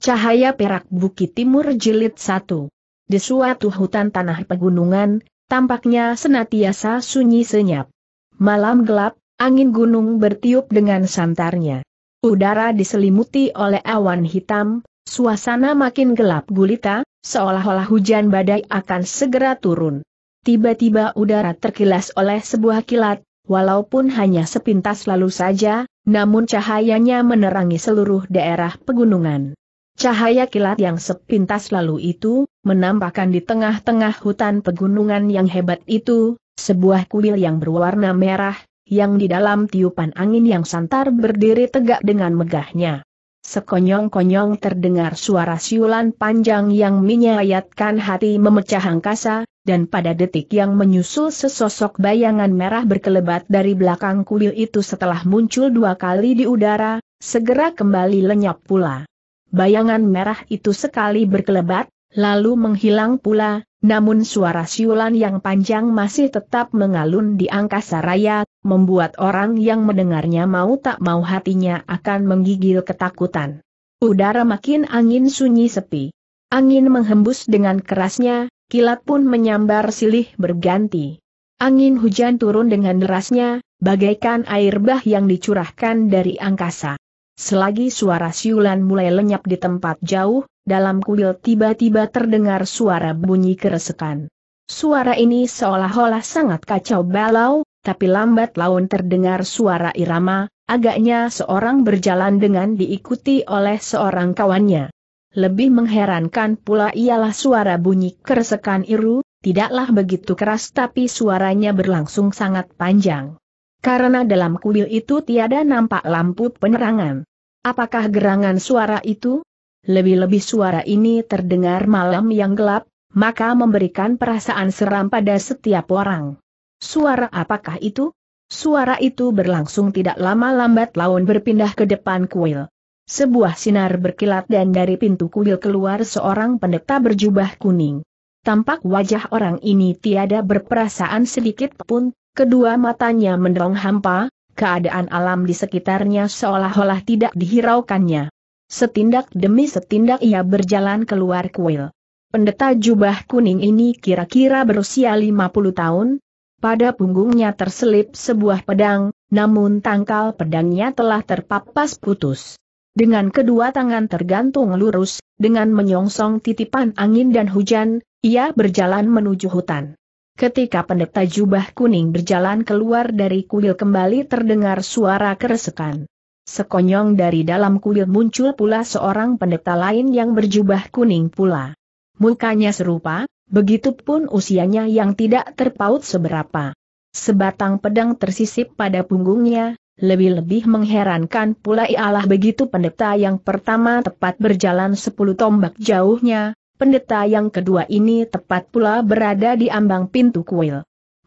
Cahaya Perak Bukit Timur Jilid 1 Di suatu hutan tanah pegunungan, tampaknya senatiasa sunyi senyap. Malam gelap, angin gunung bertiup dengan santarnya. Udara diselimuti oleh awan hitam, suasana makin gelap gulita, seolah-olah hujan badai akan segera turun. Tiba-tiba udara terkilas oleh sebuah kilat, walaupun hanya sepintas lalu saja, namun cahayanya menerangi seluruh daerah pegunungan. Cahaya kilat yang sepintas lalu itu, menampakkan di tengah-tengah hutan pegunungan yang hebat itu, sebuah kuil yang berwarna merah, yang di dalam tiupan angin yang santar berdiri tegak dengan megahnya. Sekonyong-konyong terdengar suara siulan panjang yang menyayatkan hati memecah angkasa, dan pada detik yang menyusul sesosok bayangan merah berkelebat dari belakang kuil itu setelah muncul dua kali di udara, segera kembali lenyap pula bayangan merah itu sekali berkelebat, lalu menghilang pula, namun suara siulan yang panjang masih tetap mengalun di angkasa raya, membuat orang yang mendengarnya mau tak mau hatinya akan menggigil ketakutan. Udara makin angin sunyi sepi. Angin menghembus dengan kerasnya, kilat pun menyambar silih berganti. Angin hujan turun dengan derasnya, bagaikan air bah yang dicurahkan dari angkasa. Selagi suara siulan mulai lenyap di tempat jauh, dalam kuil tiba-tiba terdengar suara bunyi keresekan. Suara ini seolah-olah sangat kacau balau, tapi lambat laun terdengar suara irama, agaknya seorang berjalan dengan diikuti oleh seorang kawannya. Lebih mengherankan pula ialah suara bunyi keresekan iru, tidaklah begitu keras tapi suaranya berlangsung sangat panjang. Karena dalam kuil itu tiada nampak lampu penerangan. Apakah gerangan suara itu? Lebih-lebih suara ini terdengar malam yang gelap, maka memberikan perasaan seram pada setiap orang. Suara apakah itu? Suara itu berlangsung tidak lama lambat laun berpindah ke depan kuil. Sebuah sinar berkilat dan dari pintu kuil keluar seorang pendeta berjubah kuning. Tampak wajah orang ini tiada berperasaan sedikit pun, kedua matanya mendong hampa, Keadaan alam di sekitarnya seolah-olah tidak dihiraukannya. Setindak demi setindak ia berjalan keluar kuil. Pendeta jubah kuning ini kira-kira berusia 50 tahun, pada punggungnya terselip sebuah pedang, namun tangkal pedangnya telah terpapas putus. Dengan kedua tangan tergantung lurus, dengan menyongsong titipan angin dan hujan, ia berjalan menuju hutan. Ketika pendeta jubah kuning berjalan keluar dari kuil kembali terdengar suara keresekan. Sekonyong dari dalam kuil muncul pula seorang pendeta lain yang berjubah kuning pula. Mukanya serupa, begitupun usianya yang tidak terpaut seberapa. Sebatang pedang tersisip pada punggungnya, lebih-lebih mengherankan pula ialah begitu pendeta yang pertama tepat berjalan sepuluh tombak jauhnya, pendeta yang kedua ini tepat pula berada di ambang pintu kuil.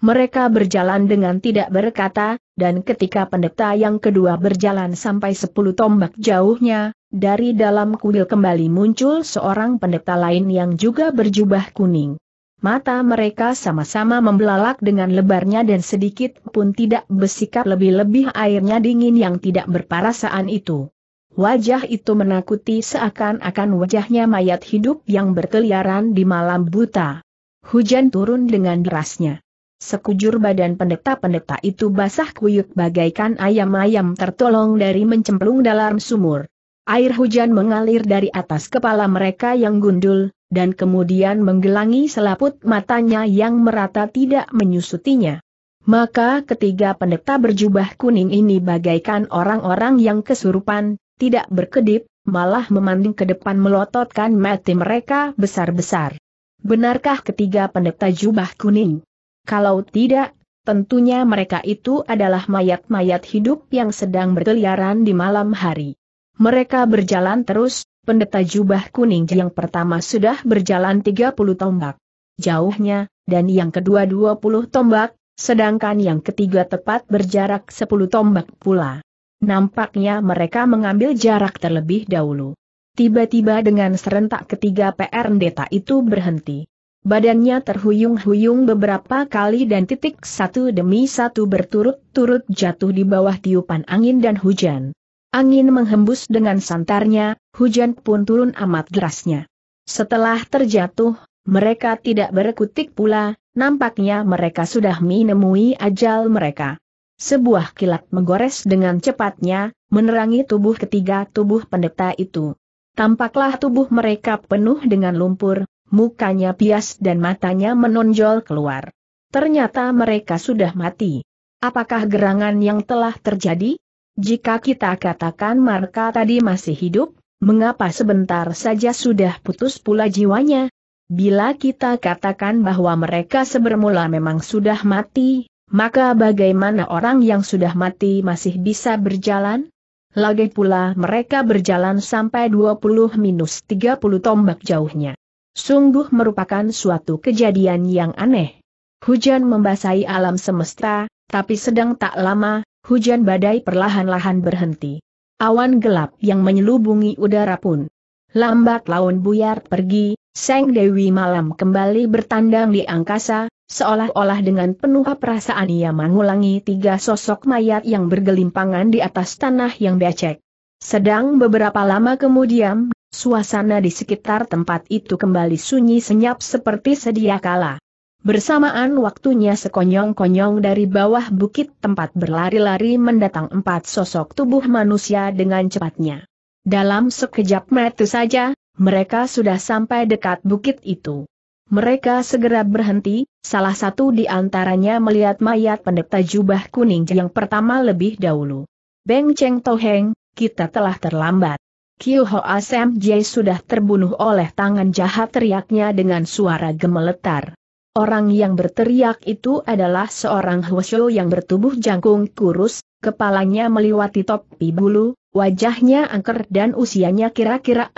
Mereka berjalan dengan tidak berkata, dan ketika pendeta yang kedua berjalan sampai sepuluh tombak jauhnya, dari dalam kuil kembali muncul seorang pendeta lain yang juga berjubah kuning. Mata mereka sama-sama membelalak dengan lebarnya dan sedikit pun tidak bersikap lebih-lebih airnya dingin yang tidak berparasaan itu. Wajah itu menakuti seakan-akan wajahnya mayat hidup yang berkeliaran di malam buta. Hujan turun dengan derasnya. Sekujur badan pendeta-pendeta itu basah kuyuk bagaikan ayam-ayam tertolong dari mencemplung dalam sumur. Air hujan mengalir dari atas kepala mereka yang gundul, dan kemudian menggelangi selaput matanya yang merata tidak menyusutinya. Maka ketiga pendeta berjubah kuning ini bagaikan orang-orang yang kesurupan, tidak berkedip, malah memandang ke depan melototkan mati mereka besar-besar. Benarkah ketiga pendeta jubah kuning? Kalau tidak, tentunya mereka itu adalah mayat-mayat hidup yang sedang berkeliaran di malam hari. Mereka berjalan terus, pendeta jubah kuning yang pertama sudah berjalan 30 tombak. Jauhnya, dan yang kedua 20 tombak, sedangkan yang ketiga tepat berjarak 10 tombak pula. Nampaknya mereka mengambil jarak terlebih dahulu. Tiba-tiba dengan serentak ketiga PR Ndeta itu berhenti. Badannya terhuyung-huyung beberapa kali dan titik satu demi satu berturut-turut jatuh di bawah tiupan angin dan hujan. Angin menghembus dengan santarnya, hujan pun turun amat derasnya. Setelah terjatuh, mereka tidak berkutik pula, nampaknya mereka sudah menemui ajal mereka. Sebuah kilat menggores dengan cepatnya, menerangi tubuh ketiga tubuh pendeta itu. Tampaklah tubuh mereka penuh dengan lumpur, mukanya pias dan matanya menonjol keluar. Ternyata mereka sudah mati. Apakah gerangan yang telah terjadi? Jika kita katakan mereka tadi masih hidup, mengapa sebentar saja sudah putus pula jiwanya? Bila kita katakan bahwa mereka sebermula memang sudah mati, maka bagaimana orang yang sudah mati masih bisa berjalan? Lagi pula mereka berjalan sampai 20 minus 30 tombak jauhnya. Sungguh merupakan suatu kejadian yang aneh. Hujan membasahi alam semesta, tapi sedang tak lama, hujan badai perlahan-lahan berhenti. Awan gelap yang menyelubungi udara pun lambat laun buyar pergi, Seng Dewi malam kembali bertandang di angkasa, Seolah-olah dengan penuh perasaan ia mengulangi tiga sosok mayat yang bergelimpangan di atas tanah yang becek. Sedang beberapa lama kemudian, suasana di sekitar tempat itu kembali sunyi senyap seperti sedia kala. Bersamaan waktunya sekonyong-konyong dari bawah bukit tempat berlari-lari mendatang empat sosok tubuh manusia dengan cepatnya. Dalam sekejap mata saja, mereka sudah sampai dekat bukit itu. Mereka segera berhenti, salah satu di antaranya melihat mayat pendeta jubah kuning yang pertama lebih dahulu. Beng Cheng Toheng, kita telah terlambat. Kiu Ho Asem Jai sudah terbunuh oleh tangan jahat teriaknya dengan suara gemeletar. Orang yang berteriak itu adalah seorang Hwasyo yang bertubuh jangkung kurus, kepalanya meliwati topi bulu, wajahnya angker dan usianya kira-kira 69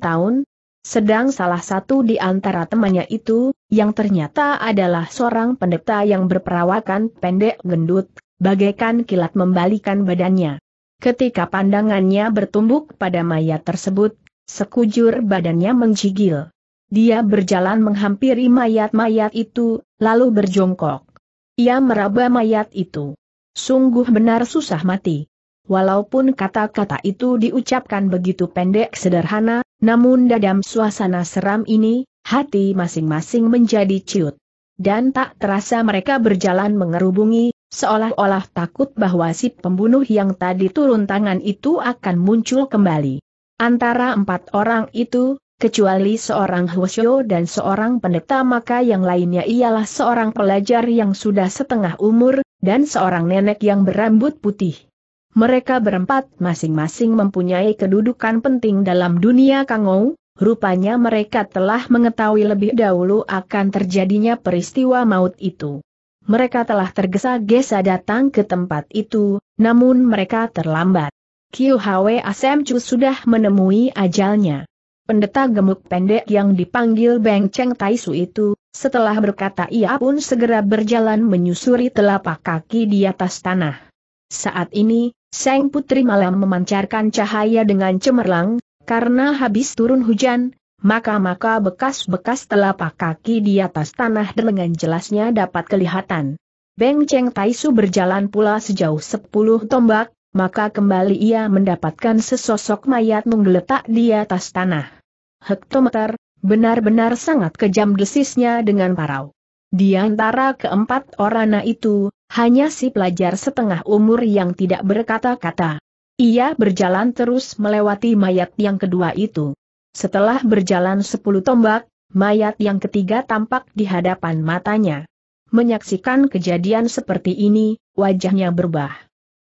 tahun, sedang salah satu di antara temannya itu, yang ternyata adalah seorang pendeta yang berperawakan pendek gendut, bagaikan kilat membalikan badannya. Ketika pandangannya bertumbuk pada mayat tersebut, sekujur badannya menjigil. Dia berjalan menghampiri mayat-mayat itu, lalu berjongkok. Ia meraba mayat itu. Sungguh benar susah mati. Walaupun kata-kata itu diucapkan begitu pendek sederhana, namun dalam suasana seram ini, hati masing-masing menjadi ciut. Dan tak terasa mereka berjalan mengerubungi, seolah-olah takut bahwa si pembunuh yang tadi turun tangan itu akan muncul kembali. Antara empat orang itu, kecuali seorang Hwasyo dan seorang pendeta maka yang lainnya ialah seorang pelajar yang sudah setengah umur, dan seorang nenek yang berambut putih. Mereka berempat masing-masing mempunyai kedudukan penting dalam dunia Kangou, rupanya mereka telah mengetahui lebih dahulu akan terjadinya peristiwa maut itu. Mereka telah tergesa-gesa datang ke tempat itu, namun mereka terlambat. Kiu Hwe Asemcu sudah menemui ajalnya. Pendeta gemuk pendek yang dipanggil Beng Cheng Taisu itu, setelah berkata ia pun segera berjalan menyusuri telapak kaki di atas tanah. Saat ini, Seng Putri Malam memancarkan cahaya dengan cemerlang, karena habis turun hujan, maka-maka bekas-bekas telapak kaki di atas tanah dengan jelasnya dapat kelihatan. Beng Cheng Taisu berjalan pula sejauh sepuluh tombak, maka kembali ia mendapatkan sesosok mayat menggeletak di atas tanah. Hektometer, benar-benar sangat kejam desisnya dengan parau. Di antara keempat orana itu, hanya si pelajar setengah umur yang tidak berkata-kata. Ia berjalan terus melewati mayat yang kedua itu. Setelah berjalan sepuluh tombak, mayat yang ketiga tampak di hadapan matanya. Menyaksikan kejadian seperti ini, wajahnya berubah.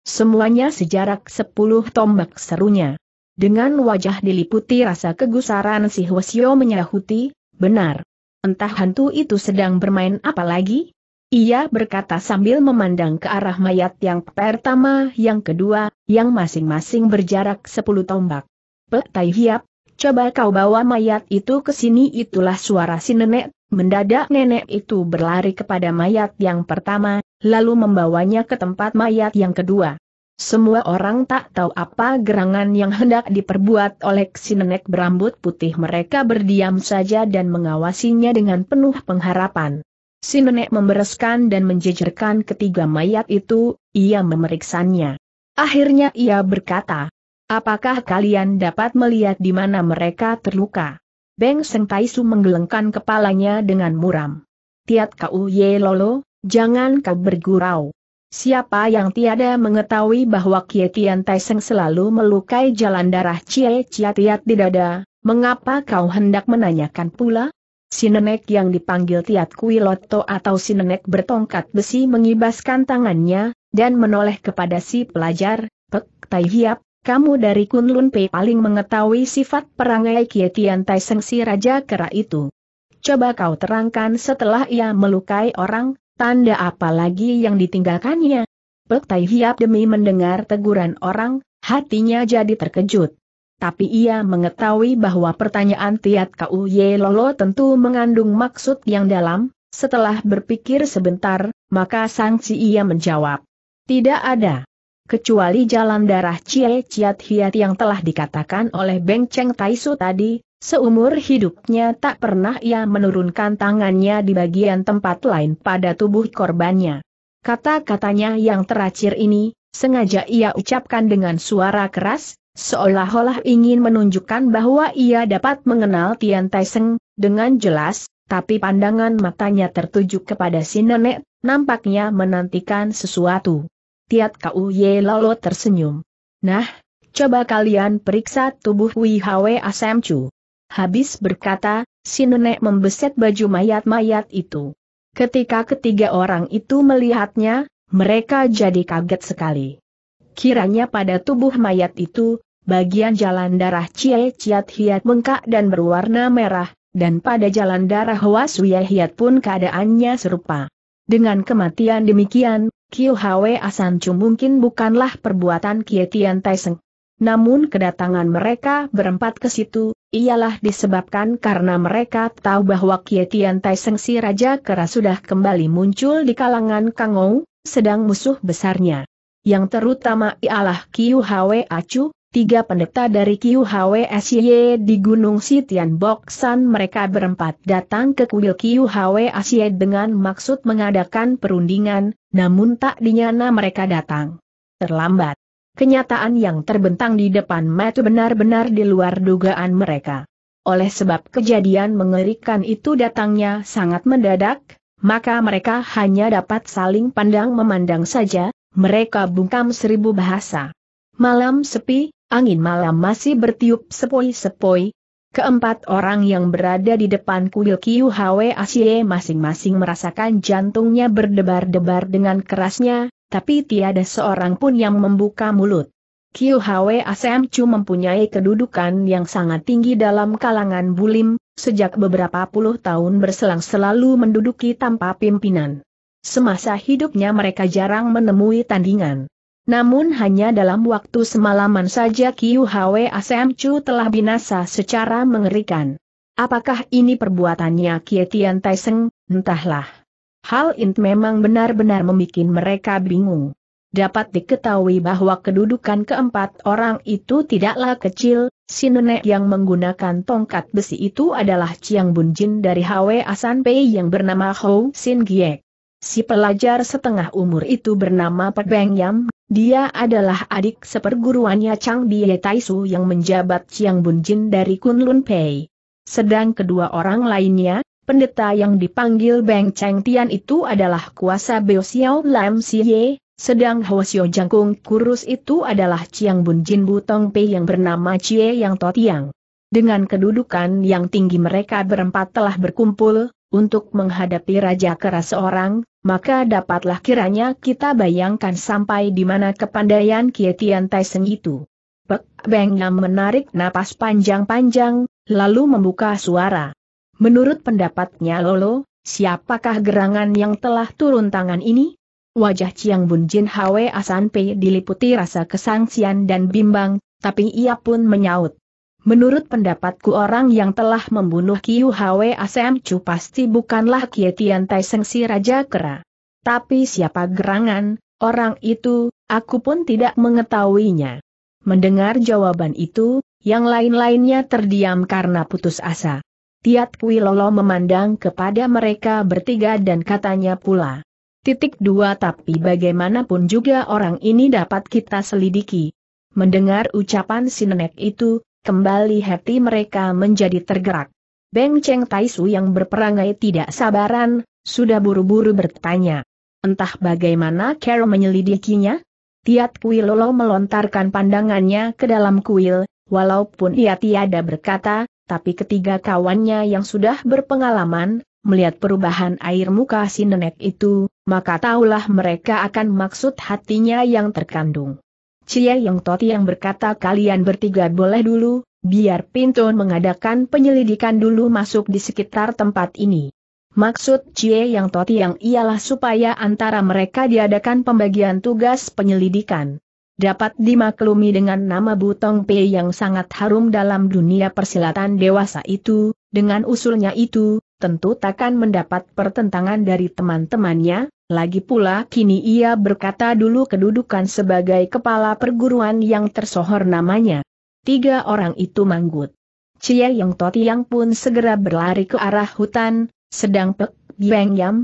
Semuanya sejarak sepuluh tombak serunya. Dengan wajah diliputi rasa kegusaran si Hwasyo menyahuti, benar. Entah hantu itu sedang bermain apa lagi? Ia berkata sambil memandang ke arah mayat yang pertama, yang kedua, yang masing-masing berjarak sepuluh tombak. Pek Tai Hiap, coba kau bawa mayat itu ke sini itulah suara si nenek. Mendadak nenek itu berlari kepada mayat yang pertama, lalu membawanya ke tempat mayat yang kedua. Semua orang tak tahu apa gerangan yang hendak diperbuat oleh si nenek berambut putih mereka berdiam saja dan mengawasinya dengan penuh pengharapan. Si nenek membereskan dan menjejerkan ketiga mayat itu, ia memeriksanya. Akhirnya ia berkata, Apakah kalian dapat melihat di mana mereka terluka? Beng Seng Taisu menggelengkan kepalanya dengan muram. Tiat kau ye lolo, jangan kau bergurau. Siapa yang tiada mengetahui bahwa Kie Tian Taiseng selalu melukai jalan darah Cie Cia Tiat di dada, mengapa kau hendak menanyakan pula? Si nenek yang dipanggil Tiat kui Loto atau si nenek bertongkat besi mengibaskan tangannya, dan menoleh kepada si pelajar, Pek Tai Hiap, kamu dari Kunlun Pei paling mengetahui sifat perangai Kietian Tai Seng si Raja Kera itu. Coba kau terangkan setelah ia melukai orang, tanda apa lagi yang ditinggalkannya? Pek Tai Hiap demi mendengar teguran orang, hatinya jadi terkejut tapi ia mengetahui bahwa pertanyaan Tiat Kau Ye Lolo tentu mengandung maksud yang dalam, setelah berpikir sebentar, maka Sang sangsi ia menjawab. Tidak ada. Kecuali jalan darah Cie Ciat Hiat yang telah dikatakan oleh Beng Cheng Taisu tadi, seumur hidupnya tak pernah ia menurunkan tangannya di bagian tempat lain pada tubuh korbannya. Kata-katanya yang terakhir ini, sengaja ia ucapkan dengan suara keras, Seolah-olah ingin menunjukkan bahwa ia dapat mengenal Tian Taiseng, dengan jelas, tapi pandangan matanya tertuju kepada si nenek, nampaknya menantikan sesuatu. Tiat Kau Ye Lolo tersenyum. Nah, coba kalian periksa tubuh Wei Hwe Chu. Habis berkata, si nenek membeset baju mayat-mayat itu. Ketika ketiga orang itu melihatnya, mereka jadi kaget sekali. Kiranya pada tubuh mayat itu, bagian jalan darah Cie Ciat Hiat bengkak dan berwarna merah, dan pada jalan darah Hwasuya Hiat pun keadaannya serupa. Dengan kematian demikian, Kiu Hwe Asancu mungkin bukanlah perbuatan Tian Taiseng. Namun kedatangan mereka berempat ke situ, ialah disebabkan karena mereka tahu bahwa Tian Taiseng si Raja Kera sudah kembali muncul di kalangan Kangou, sedang musuh besarnya yang terutama ialah Kiu Hwe Acu, tiga pendeta dari Kiu Hwe Asye di Gunung Sitian Boksan mereka berempat datang ke kuil Kiu Hwe Asye dengan maksud mengadakan perundingan, namun tak dinyana mereka datang. Terlambat. Kenyataan yang terbentang di depan mata benar-benar di luar dugaan mereka. Oleh sebab kejadian mengerikan itu datangnya sangat mendadak, maka mereka hanya dapat saling pandang memandang saja, mereka bungkam seribu bahasa. Malam sepi, angin malam masih bertiup sepoi-sepoi. Keempat orang yang berada di depan kuil Kiyu Hwe Asie masing-masing merasakan jantungnya berdebar-debar dengan kerasnya, tapi tiada seorang pun yang membuka mulut. Kiyu Hwe mempunyai kedudukan yang sangat tinggi dalam kalangan bulim, sejak beberapa puluh tahun berselang selalu menduduki tanpa pimpinan. Semasa hidupnya mereka jarang menemui tandingan. Namun hanya dalam waktu semalaman saja Kiu Hwe Chu telah binasa secara mengerikan. Apakah ini perbuatannya Kietian Taiseng? Entahlah. Hal ini memang benar-benar membuat mereka bingung. Dapat diketahui bahwa kedudukan keempat orang itu tidaklah kecil, si nenek yang menggunakan tongkat besi itu adalah Chiang Bunjin dari Hwe Asan Pei yang bernama Hou Sin Giek. Si pelajar setengah umur itu bernama Pak Beng Yam, dia adalah adik seperguruannya Chang Bie Taisu yang menjabat Chiang Bun Jin dari Kunlun Pei. Sedang kedua orang lainnya, pendeta yang dipanggil Beng Cheng Tian itu adalah kuasa Beo Xiao Lam Ye, sedang Ho Xiao Jangkung kurus itu adalah Chiang Bun Jin Butong Pei yang bernama Chie Yang Totiang. Dengan kedudukan yang tinggi mereka berempat telah berkumpul, untuk menghadapi Raja keras seorang, maka dapatlah kiranya kita bayangkan sampai di mana kepandaian Kietian Taiseng itu. Pek Beng Nam menarik napas panjang-panjang, lalu membuka suara. Menurut pendapatnya Lolo, siapakah gerangan yang telah turun tangan ini? Wajah Chiang Bun Jin Hwe Asan Pei diliputi rasa kesangsian dan bimbang, tapi ia pun menyaut. Menurut pendapatku orang yang telah membunuh Kiu Hwe Asem Chu pasti bukanlah Kietian Tai si Raja Kera. Tapi siapa gerangan, orang itu, aku pun tidak mengetahuinya. Mendengar jawaban itu, yang lain-lainnya terdiam karena putus asa. Tiat Kui Lolo memandang kepada mereka bertiga dan katanya pula. Titik dua tapi bagaimanapun juga orang ini dapat kita selidiki. Mendengar ucapan si nenek itu, kembali hati mereka menjadi tergerak. Beng Cheng Taisu yang berperangai tidak sabaran, sudah buru-buru bertanya. Entah bagaimana Carol menyelidikinya? Tiat Kuil Lolo melontarkan pandangannya ke dalam kuil, walaupun ia tiada berkata, tapi ketiga kawannya yang sudah berpengalaman, melihat perubahan air muka si nenek itu, maka tahulah mereka akan maksud hatinya yang terkandung. Cie Yong Toti yang berkata kalian bertiga boleh dulu, biar Pinton mengadakan penyelidikan dulu masuk di sekitar tempat ini. Maksud Cie Yang Toti yang ialah supaya antara mereka diadakan pembagian tugas penyelidikan. Dapat dimaklumi dengan nama Butong Pei yang sangat harum dalam dunia persilatan dewasa itu, dengan usulnya itu, tentu takkan mendapat pertentangan dari teman-temannya, lagi pula kini ia berkata dulu kedudukan sebagai kepala perguruan yang tersohor namanya. Tiga orang itu manggut. Cie Yang Totiang pun segera berlari ke arah hutan, sedang Pek Biang Yam,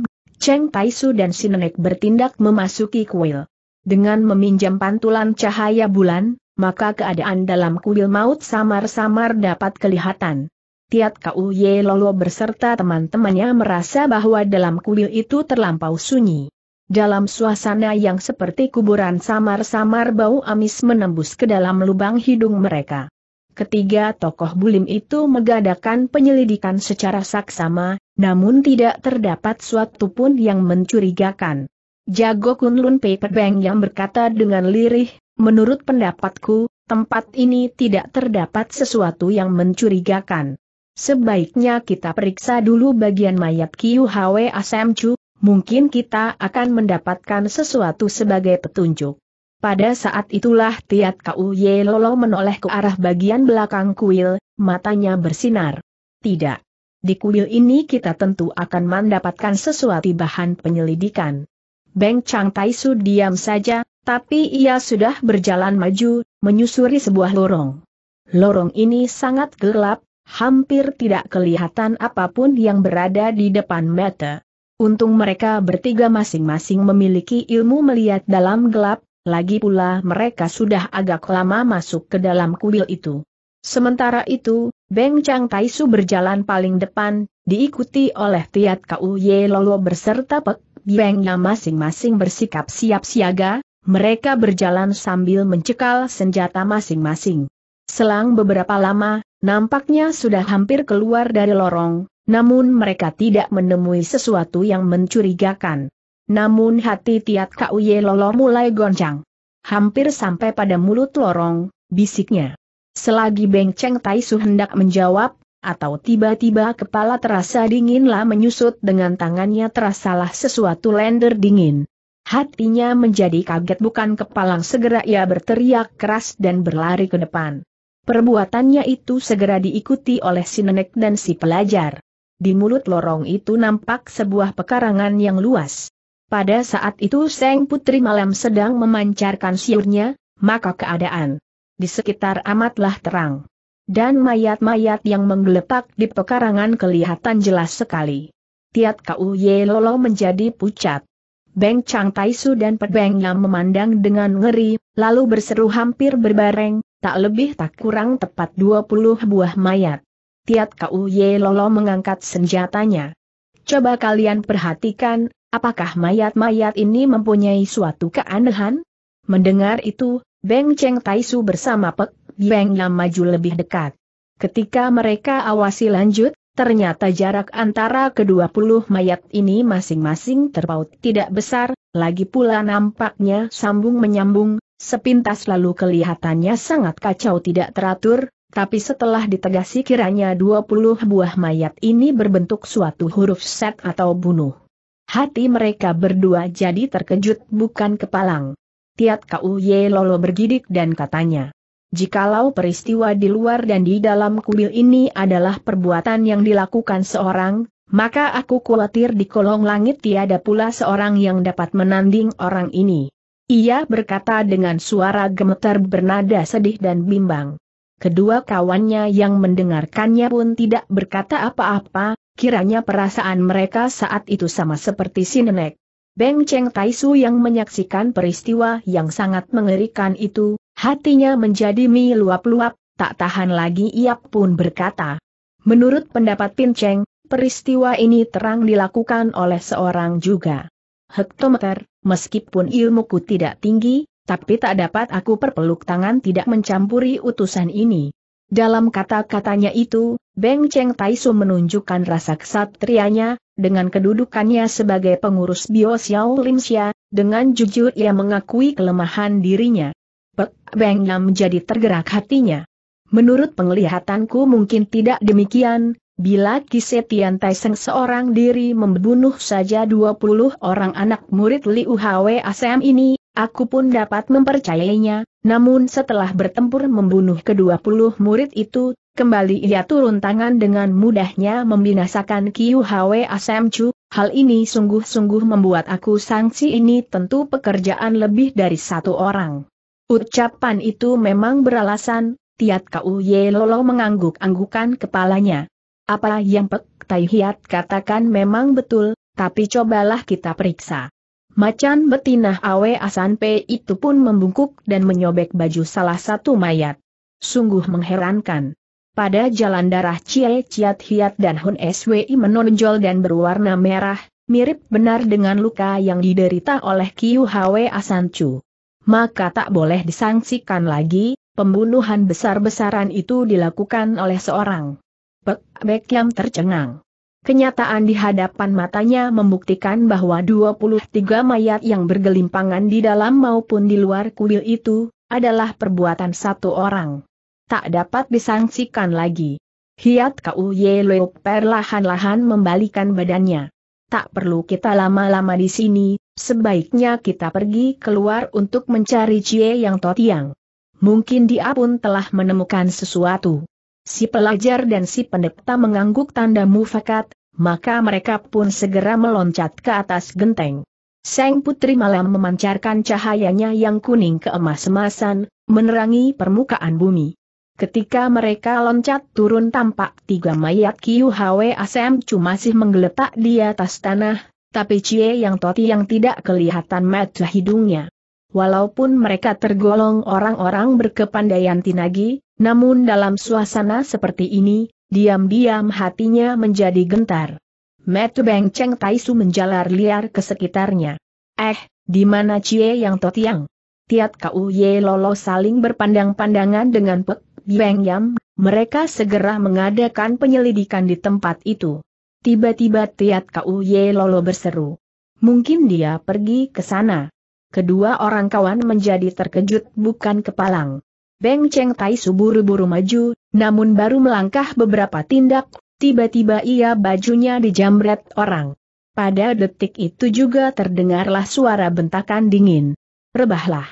Cheng Su dan Sinenek bertindak memasuki kuil. Dengan meminjam pantulan cahaya bulan, maka keadaan dalam kuil maut samar-samar dapat kelihatan. Tiat Kau Ye Lolo berserta teman-temannya merasa bahwa dalam kuil itu terlampau sunyi. Dalam suasana yang seperti kuburan samar-samar bau amis menembus ke dalam lubang hidung mereka. Ketiga tokoh bulim itu mengadakan penyelidikan secara saksama, namun tidak terdapat suatu pun yang mencurigakan. Jago Kunlun Paper Bank yang berkata dengan lirih, menurut pendapatku, tempat ini tidak terdapat sesuatu yang mencurigakan. Sebaiknya kita periksa dulu bagian mayat Kiu Hwe Chu. mungkin kita akan mendapatkan sesuatu sebagai petunjuk. Pada saat itulah Tiat Kau Ye Lolo menoleh ke arah bagian belakang kuil, matanya bersinar. Tidak. Di kuil ini kita tentu akan mendapatkan sesuatu bahan penyelidikan. Beng Chang Tai Su diam saja, tapi ia sudah berjalan maju, menyusuri sebuah lorong. Lorong ini sangat gelap, hampir tidak kelihatan apapun yang berada di depan mata. Untung mereka bertiga masing-masing memiliki ilmu melihat dalam gelap, lagi pula mereka sudah agak lama masuk ke dalam kuil itu. Sementara itu, Beng Chang Taisu berjalan paling depan, diikuti oleh Tiat Kau Ye Lolo berserta Pek Bieng yang masing-masing bersikap siap siaga, mereka berjalan sambil mencekal senjata masing-masing. Selang beberapa lama, Nampaknya sudah hampir keluar dari lorong, namun mereka tidak menemui sesuatu yang mencurigakan. Namun hati Tiat Kauye Lolo mulai goncang. Hampir sampai pada mulut lorong, bisiknya. Selagi Beng Cheng Tai Su hendak menjawab, atau tiba-tiba kepala terasa dinginlah menyusut dengan tangannya terasalah sesuatu lender dingin. Hatinya menjadi kaget bukan kepalang segera ia berteriak keras dan berlari ke depan. Perbuatannya itu segera diikuti oleh si nenek dan si pelajar. Di mulut lorong itu nampak sebuah pekarangan yang luas. Pada saat itu Seng Putri Malam sedang memancarkan siurnya, maka keadaan di sekitar amatlah terang. Dan mayat-mayat yang menggelepak di pekarangan kelihatan jelas sekali. Tiat Kau Ye Lolo menjadi pucat. Beng Chang Taisu dan yang memandang dengan ngeri, lalu berseru hampir berbareng, tak lebih tak kurang tepat 20 buah mayat. Tiat Kau Ye Lolo mengangkat senjatanya. Coba kalian perhatikan, apakah mayat-mayat ini mempunyai suatu keanehan? Mendengar itu, Beng Cheng Taisu bersama Pek Beng Lam maju lebih dekat. Ketika mereka awasi lanjut, ternyata jarak antara kedua puluh mayat ini masing-masing terpaut tidak besar, lagi pula nampaknya sambung menyambung, Sepintas lalu kelihatannya sangat kacau tidak teratur, tapi setelah ditegasi kiranya 20 buah mayat ini berbentuk suatu huruf set atau bunuh. Hati mereka berdua jadi terkejut bukan kepalang. Tiat Kau Ye Lolo bergidik dan katanya. Jikalau peristiwa di luar dan di dalam kuil ini adalah perbuatan yang dilakukan seorang, maka aku khawatir di kolong langit tiada pula seorang yang dapat menanding orang ini. Ia berkata dengan suara gemetar bernada sedih dan bimbang. Kedua kawannya yang mendengarkannya pun tidak berkata apa-apa, kiranya perasaan mereka saat itu sama seperti si nenek. Beng Cheng Taisu yang menyaksikan peristiwa yang sangat mengerikan itu, hatinya menjadi mi luap-luap, tak tahan lagi ia pun berkata. Menurut pendapat Pin Cheng, peristiwa ini terang dilakukan oleh seorang juga. Hektometer, Meskipun ilmuku tidak tinggi, tapi tak dapat aku perpeluk tangan tidak mencampuri utusan ini. Dalam kata-katanya itu, Beng Cheng Taisu menunjukkan rasa kesatrianya, dengan kedudukannya sebagai pengurus Bio Xiao Limsia, dengan jujur ia mengakui kelemahan dirinya. Pek Beng Yam menjadi tergerak hatinya. Menurut penglihatanku mungkin tidak demikian, Bila Kisetian Taiseng seorang diri membunuh saja 20 orang anak murid Liu Hwe Asem ini, aku pun dapat mempercayainya, namun setelah bertempur membunuh ke-20 murid itu, kembali ia turun tangan dengan mudahnya membinasakan Kiu Hwe Asem Chu, hal ini sungguh-sungguh membuat aku sangsi ini tentu pekerjaan lebih dari satu orang. Ucapan itu memang beralasan, Tiat Kau Ye Lolo mengangguk-anggukan kepalanya. Apa yang Pek Tai Hiat katakan memang betul, tapi cobalah kita periksa. Macan betina Awe Asan P itu pun membungkuk dan menyobek baju salah satu mayat. Sungguh mengherankan. Pada jalan darah Cie Ciat Hiat dan Hun SWI menonjol dan berwarna merah, mirip benar dengan luka yang diderita oleh Kiu Hwe Asan Chu. Maka tak boleh disangsikan lagi, pembunuhan besar-besaran itu dilakukan oleh seorang yang tercengang. Kenyataan di hadapan matanya membuktikan bahwa 23 mayat yang bergelimpangan di dalam maupun di luar kuil itu, adalah perbuatan satu orang. Tak dapat disangsikan lagi. Hiat Kau Yeleo perlahan-lahan membalikan badannya. Tak perlu kita lama-lama di sini, sebaiknya kita pergi keluar untuk mencari Cie Yang Totiang. Mungkin dia pun telah menemukan sesuatu. Si pelajar dan si pendeta mengangguk tanda mufakat, maka mereka pun segera meloncat ke atas genteng. Sang Putri Malam memancarkan cahayanya yang kuning keemas-emasan, menerangi permukaan bumi. Ketika mereka loncat turun tampak tiga mayat Kiu Hwe Asem masih menggeletak di atas tanah, tapi Cie Yang Toti yang tidak kelihatan mata hidungnya. Walaupun mereka tergolong orang-orang berkepandaian tinagi, namun dalam suasana seperti ini, diam-diam hatinya menjadi gentar. Metu Beng Cheng Taisu menjalar liar ke sekitarnya. Eh, di mana Cie yang tot yang? Tiat Kau Ye Lolo saling berpandang-pandangan dengan Pek Beng Yam, mereka segera mengadakan penyelidikan di tempat itu. Tiba-tiba Tiat Kau Ye Lolo berseru. Mungkin dia pergi ke sana. Kedua orang kawan menjadi terkejut bukan kepalang. Beng Cheng Tai buru-buru maju, namun baru melangkah beberapa tindak, tiba-tiba ia bajunya dijamret orang. Pada detik itu juga terdengarlah suara bentakan dingin. Rebahlah.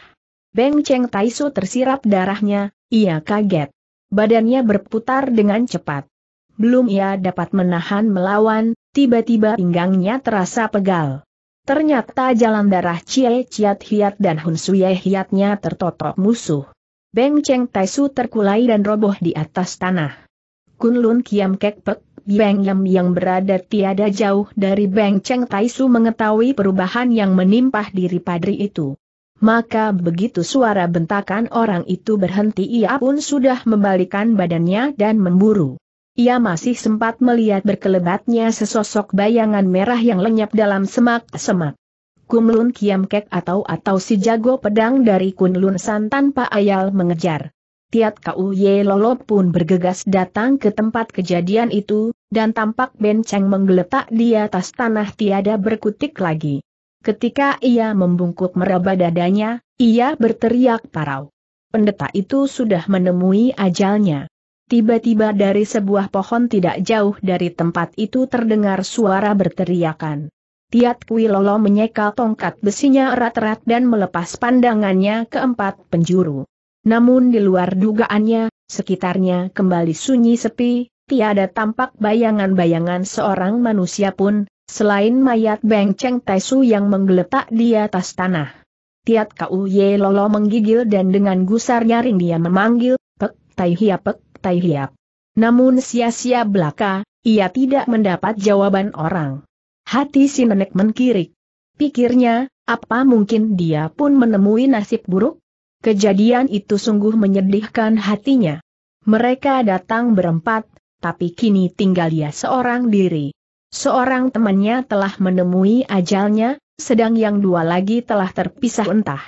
Beng Cheng su tersirap darahnya, ia kaget. Badannya berputar dengan cepat. Belum ia dapat menahan melawan, tiba-tiba pinggangnya terasa pegal. Ternyata jalan darah Cie Ciat Hiat dan Hun Suye Hiatnya tertotok musuh. Beng Cheng Su terkulai dan roboh di atas tanah. Kunlun Kiam Pek, Beng Yam yang berada tiada jauh dari Beng Cheng Su mengetahui perubahan yang menimpa diri padri itu. Maka begitu suara bentakan orang itu berhenti ia pun sudah membalikan badannya dan memburu. Ia masih sempat melihat berkelebatnya sesosok bayangan merah yang lenyap dalam semak-semak. Kumlun Kek atau atau si jago pedang dari Kunlun San tanpa ayal mengejar. Tiat Kau Ye Lolo pun bergegas datang ke tempat kejadian itu, dan tampak benceng menggeletak di atas tanah tiada berkutik lagi. Ketika ia membungkuk meraba dadanya, ia berteriak parau. Pendeta itu sudah menemui ajalnya. Tiba-tiba dari sebuah pohon tidak jauh dari tempat itu terdengar suara berteriakan. Tiat Lolo menyekal tongkat besinya erat-erat dan melepas pandangannya ke empat penjuru. Namun di luar dugaannya, sekitarnya kembali sunyi sepi, tiada tampak bayangan-bayangan seorang manusia pun, selain mayat Beng Cheng Taisu yang menggeletak di atas tanah. Tiat ye Lolo menggigil dan dengan gusar nyaring dia memanggil, Pek Tai Hiap Pek Tai Hiap. Namun sia-sia belaka, ia tidak mendapat jawaban orang. Hati si nenek mengkirik. Pikirnya, apa mungkin dia pun menemui nasib buruk? Kejadian itu sungguh menyedihkan hatinya. Mereka datang berempat, tapi kini tinggal dia seorang diri. Seorang temannya telah menemui ajalnya, sedang yang dua lagi telah terpisah entah.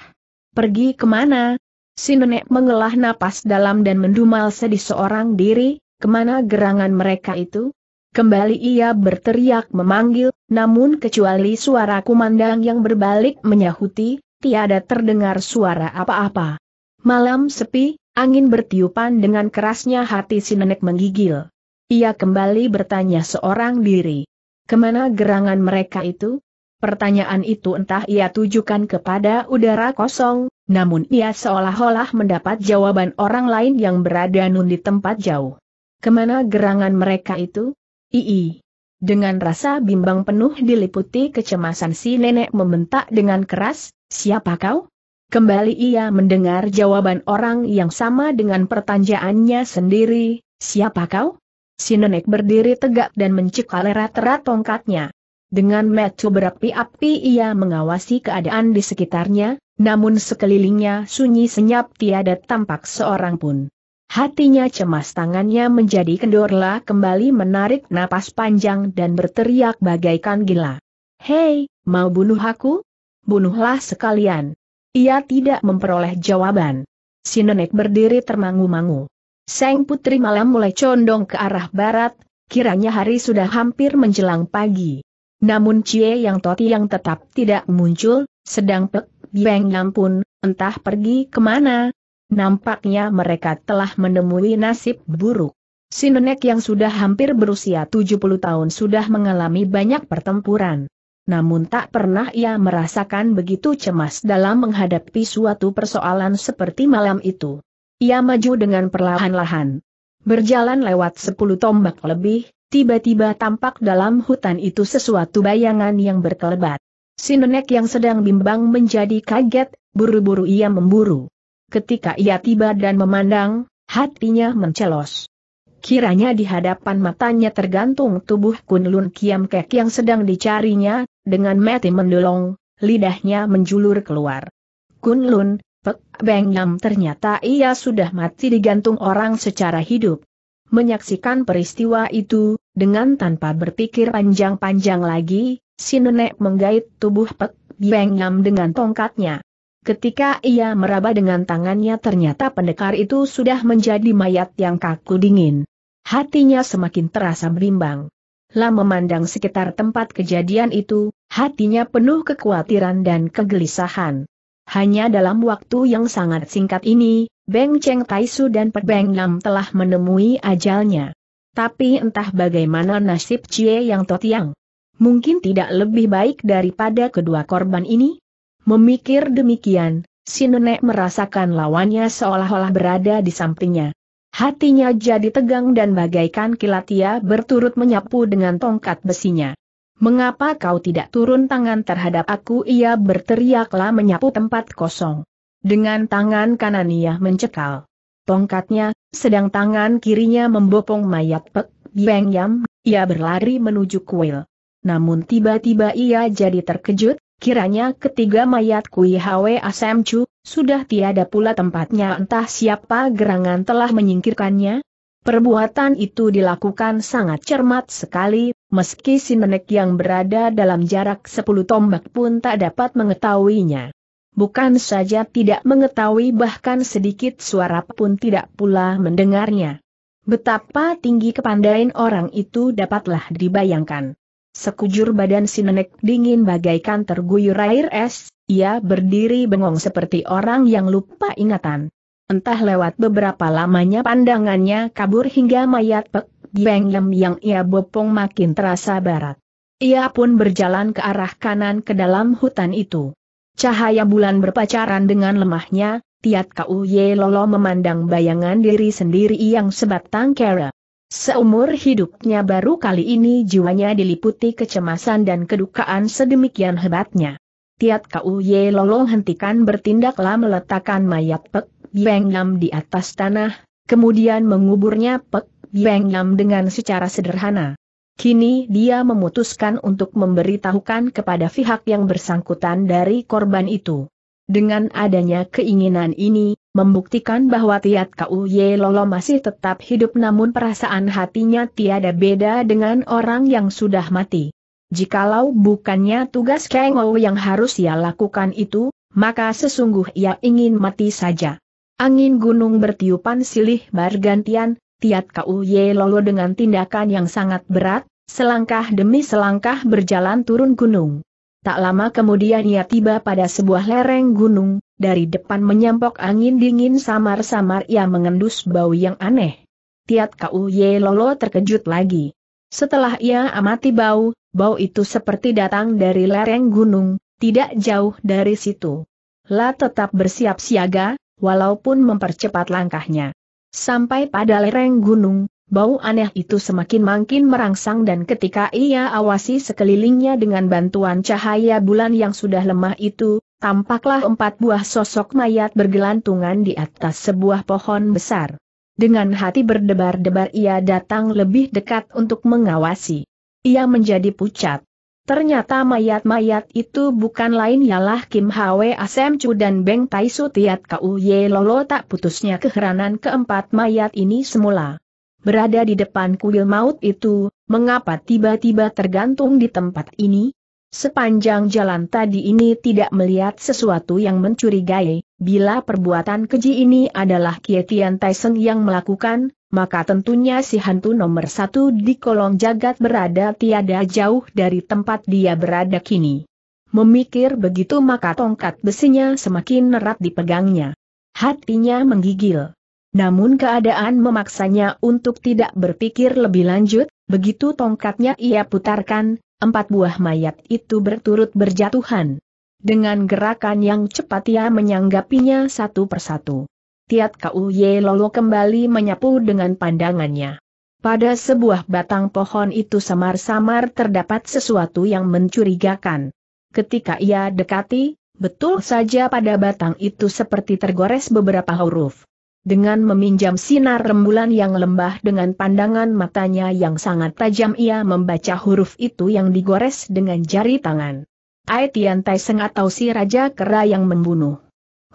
Pergi kemana? Si nenek mengelah napas dalam dan mendumal sedih seorang diri, kemana gerangan mereka itu? Kembali ia berteriak memanggil, namun kecuali suara kumandang yang berbalik menyahuti, tiada terdengar suara apa-apa. Malam sepi, angin bertiupan dengan kerasnya hati si nenek menggigil. Ia kembali bertanya seorang diri. Kemana gerangan mereka itu? Pertanyaan itu entah ia tujukan kepada udara kosong, namun ia seolah-olah mendapat jawaban orang lain yang berada nun di tempat jauh. Kemana gerangan mereka itu? Ii. Dengan rasa bimbang penuh diliputi kecemasan si nenek membentak dengan keras, siapa kau? Kembali ia mendengar jawaban orang yang sama dengan pertanyaannya sendiri, siapa kau? Si nenek berdiri tegak dan mencekal erat-erat tongkatnya. Dengan metu berapi-api ia mengawasi keadaan di sekitarnya, namun sekelilingnya sunyi senyap tiada tampak seorang pun. Hatinya cemas tangannya menjadi kendorlah kembali menarik napas panjang dan berteriak bagaikan gila. Hei, mau bunuh aku? Bunuhlah sekalian. Ia tidak memperoleh jawaban. Si nenek berdiri termangu-mangu. Seng putri malam mulai condong ke arah barat, kiranya hari sudah hampir menjelang pagi. Namun Cie Yang Toti yang tetap tidak muncul, sedang Pek Bieng Yang pun, entah pergi kemana, Nampaknya mereka telah menemui nasib buruk. nenek yang sudah hampir berusia 70 tahun sudah mengalami banyak pertempuran. Namun tak pernah ia merasakan begitu cemas dalam menghadapi suatu persoalan seperti malam itu. Ia maju dengan perlahan-lahan. Berjalan lewat 10 tombak lebih, tiba-tiba tampak dalam hutan itu sesuatu bayangan yang berkelebat. nenek yang sedang bimbang menjadi kaget, buru-buru ia memburu ketika ia tiba dan memandang, hatinya mencelos. Kiranya di hadapan matanya tergantung tubuh Kunlun Kiam Kek yang sedang dicarinya, dengan mati mendelong, lidahnya menjulur keluar. Kunlun, Pek Beng Yam ternyata ia sudah mati digantung orang secara hidup. Menyaksikan peristiwa itu, dengan tanpa berpikir panjang-panjang lagi, si nenek menggait tubuh Pek Beng Yam dengan tongkatnya. Ketika ia meraba dengan tangannya ternyata pendekar itu sudah menjadi mayat yang kaku dingin. Hatinya semakin terasa berimbang. Lam memandang sekitar tempat kejadian itu, hatinya penuh kekhawatiran dan kegelisahan. Hanya dalam waktu yang sangat singkat ini, Beng Cheng Taisu dan Pe Beng Nam telah menemui ajalnya. Tapi entah bagaimana nasib Cie Yang Totiang. Mungkin tidak lebih baik daripada kedua korban ini? Memikir demikian, si nenek merasakan lawannya seolah-olah berada di sampingnya. Hatinya jadi tegang dan bagaikan kilat ia berturut menyapu dengan tongkat besinya. Mengapa kau tidak turun tangan terhadap aku? Ia berteriaklah menyapu tempat kosong. Dengan tangan kanan ia mencekal tongkatnya, sedang tangan kirinya membopong mayat Pek Yam, ia berlari menuju kuil. Namun tiba-tiba ia jadi terkejut, Kiranya ketiga mayat Kui Hwe Chu, sudah tiada pula tempatnya entah siapa gerangan telah menyingkirkannya. Perbuatan itu dilakukan sangat cermat sekali, meski si nenek yang berada dalam jarak sepuluh tombak pun tak dapat mengetahuinya. Bukan saja tidak mengetahui bahkan sedikit suara pun tidak pula mendengarnya. Betapa tinggi kepandaian orang itu dapatlah dibayangkan. Sekujur badan si nenek dingin bagaikan terguyur air es, ia berdiri bengong seperti orang yang lupa ingatan. Entah lewat beberapa lamanya pandangannya kabur hingga mayat Pek Gieng yang ia bopong makin terasa barat. Ia pun berjalan ke arah kanan ke dalam hutan itu. Cahaya bulan berpacaran dengan lemahnya, Tiat Kau Ye Lolo memandang bayangan diri sendiri yang sebatang kera. Seumur hidupnya baru kali ini jiwanya diliputi kecemasan dan kedukaan sedemikian hebatnya. Tiat Kau Ye Lolong hentikan bertindaklah meletakkan mayat Pek Bieng Nam di atas tanah, kemudian menguburnya Pek Bieng Nam dengan secara sederhana. Kini dia memutuskan untuk memberitahukan kepada pihak yang bersangkutan dari korban itu. Dengan adanya keinginan ini, membuktikan bahwa Tiat Kau Ye Lolo masih tetap hidup namun perasaan hatinya tiada beda dengan orang yang sudah mati. Jikalau bukannya tugas Kang Ou yang harus ia lakukan itu, maka sesungguh ia ingin mati saja. Angin gunung bertiupan silih bergantian, Tiat Kau Ye Lolo dengan tindakan yang sangat berat, selangkah demi selangkah berjalan turun gunung. Tak lama kemudian ia tiba pada sebuah lereng gunung, dari depan menyampok angin dingin samar-samar ia mengendus bau yang aneh. Tiat kau Ye Lolo terkejut lagi. Setelah ia amati bau, bau itu seperti datang dari lereng gunung, tidak jauh dari situ. La tetap bersiap siaga, walaupun mempercepat langkahnya. Sampai pada lereng gunung, Bau aneh itu semakin makin merangsang dan ketika ia awasi sekelilingnya dengan bantuan cahaya bulan yang sudah lemah itu, tampaklah empat buah sosok mayat bergelantungan di atas sebuah pohon besar. Dengan hati berdebar-debar ia datang lebih dekat untuk mengawasi. Ia menjadi pucat. Ternyata mayat-mayat itu bukan lain ialah Kim Hwe Asem Chu dan Beng Tai Su Tiat Kau Ye Lolo tak putusnya keheranan keempat mayat ini semula berada di depan kuil maut itu, mengapa tiba-tiba tergantung di tempat ini? Sepanjang jalan tadi ini tidak melihat sesuatu yang mencurigai, bila perbuatan keji ini adalah Kietian Tyson yang melakukan, maka tentunya si hantu nomor satu di kolong jagat berada tiada jauh dari tempat dia berada kini. Memikir begitu maka tongkat besinya semakin erat dipegangnya. Hatinya menggigil. Namun keadaan memaksanya untuk tidak berpikir lebih lanjut, begitu tongkatnya ia putarkan, empat buah mayat itu berturut berjatuhan. Dengan gerakan yang cepat ia menyanggapinya satu persatu. Tiat Kau Ye Lolo kembali menyapu dengan pandangannya. Pada sebuah batang pohon itu samar-samar terdapat sesuatu yang mencurigakan. Ketika ia dekati, betul saja pada batang itu seperti tergores beberapa huruf. Dengan meminjam sinar rembulan yang lembah dengan pandangan matanya yang sangat tajam ia membaca huruf itu yang digores dengan jari tangan. Tai Seng atau si Raja Kera yang membunuh.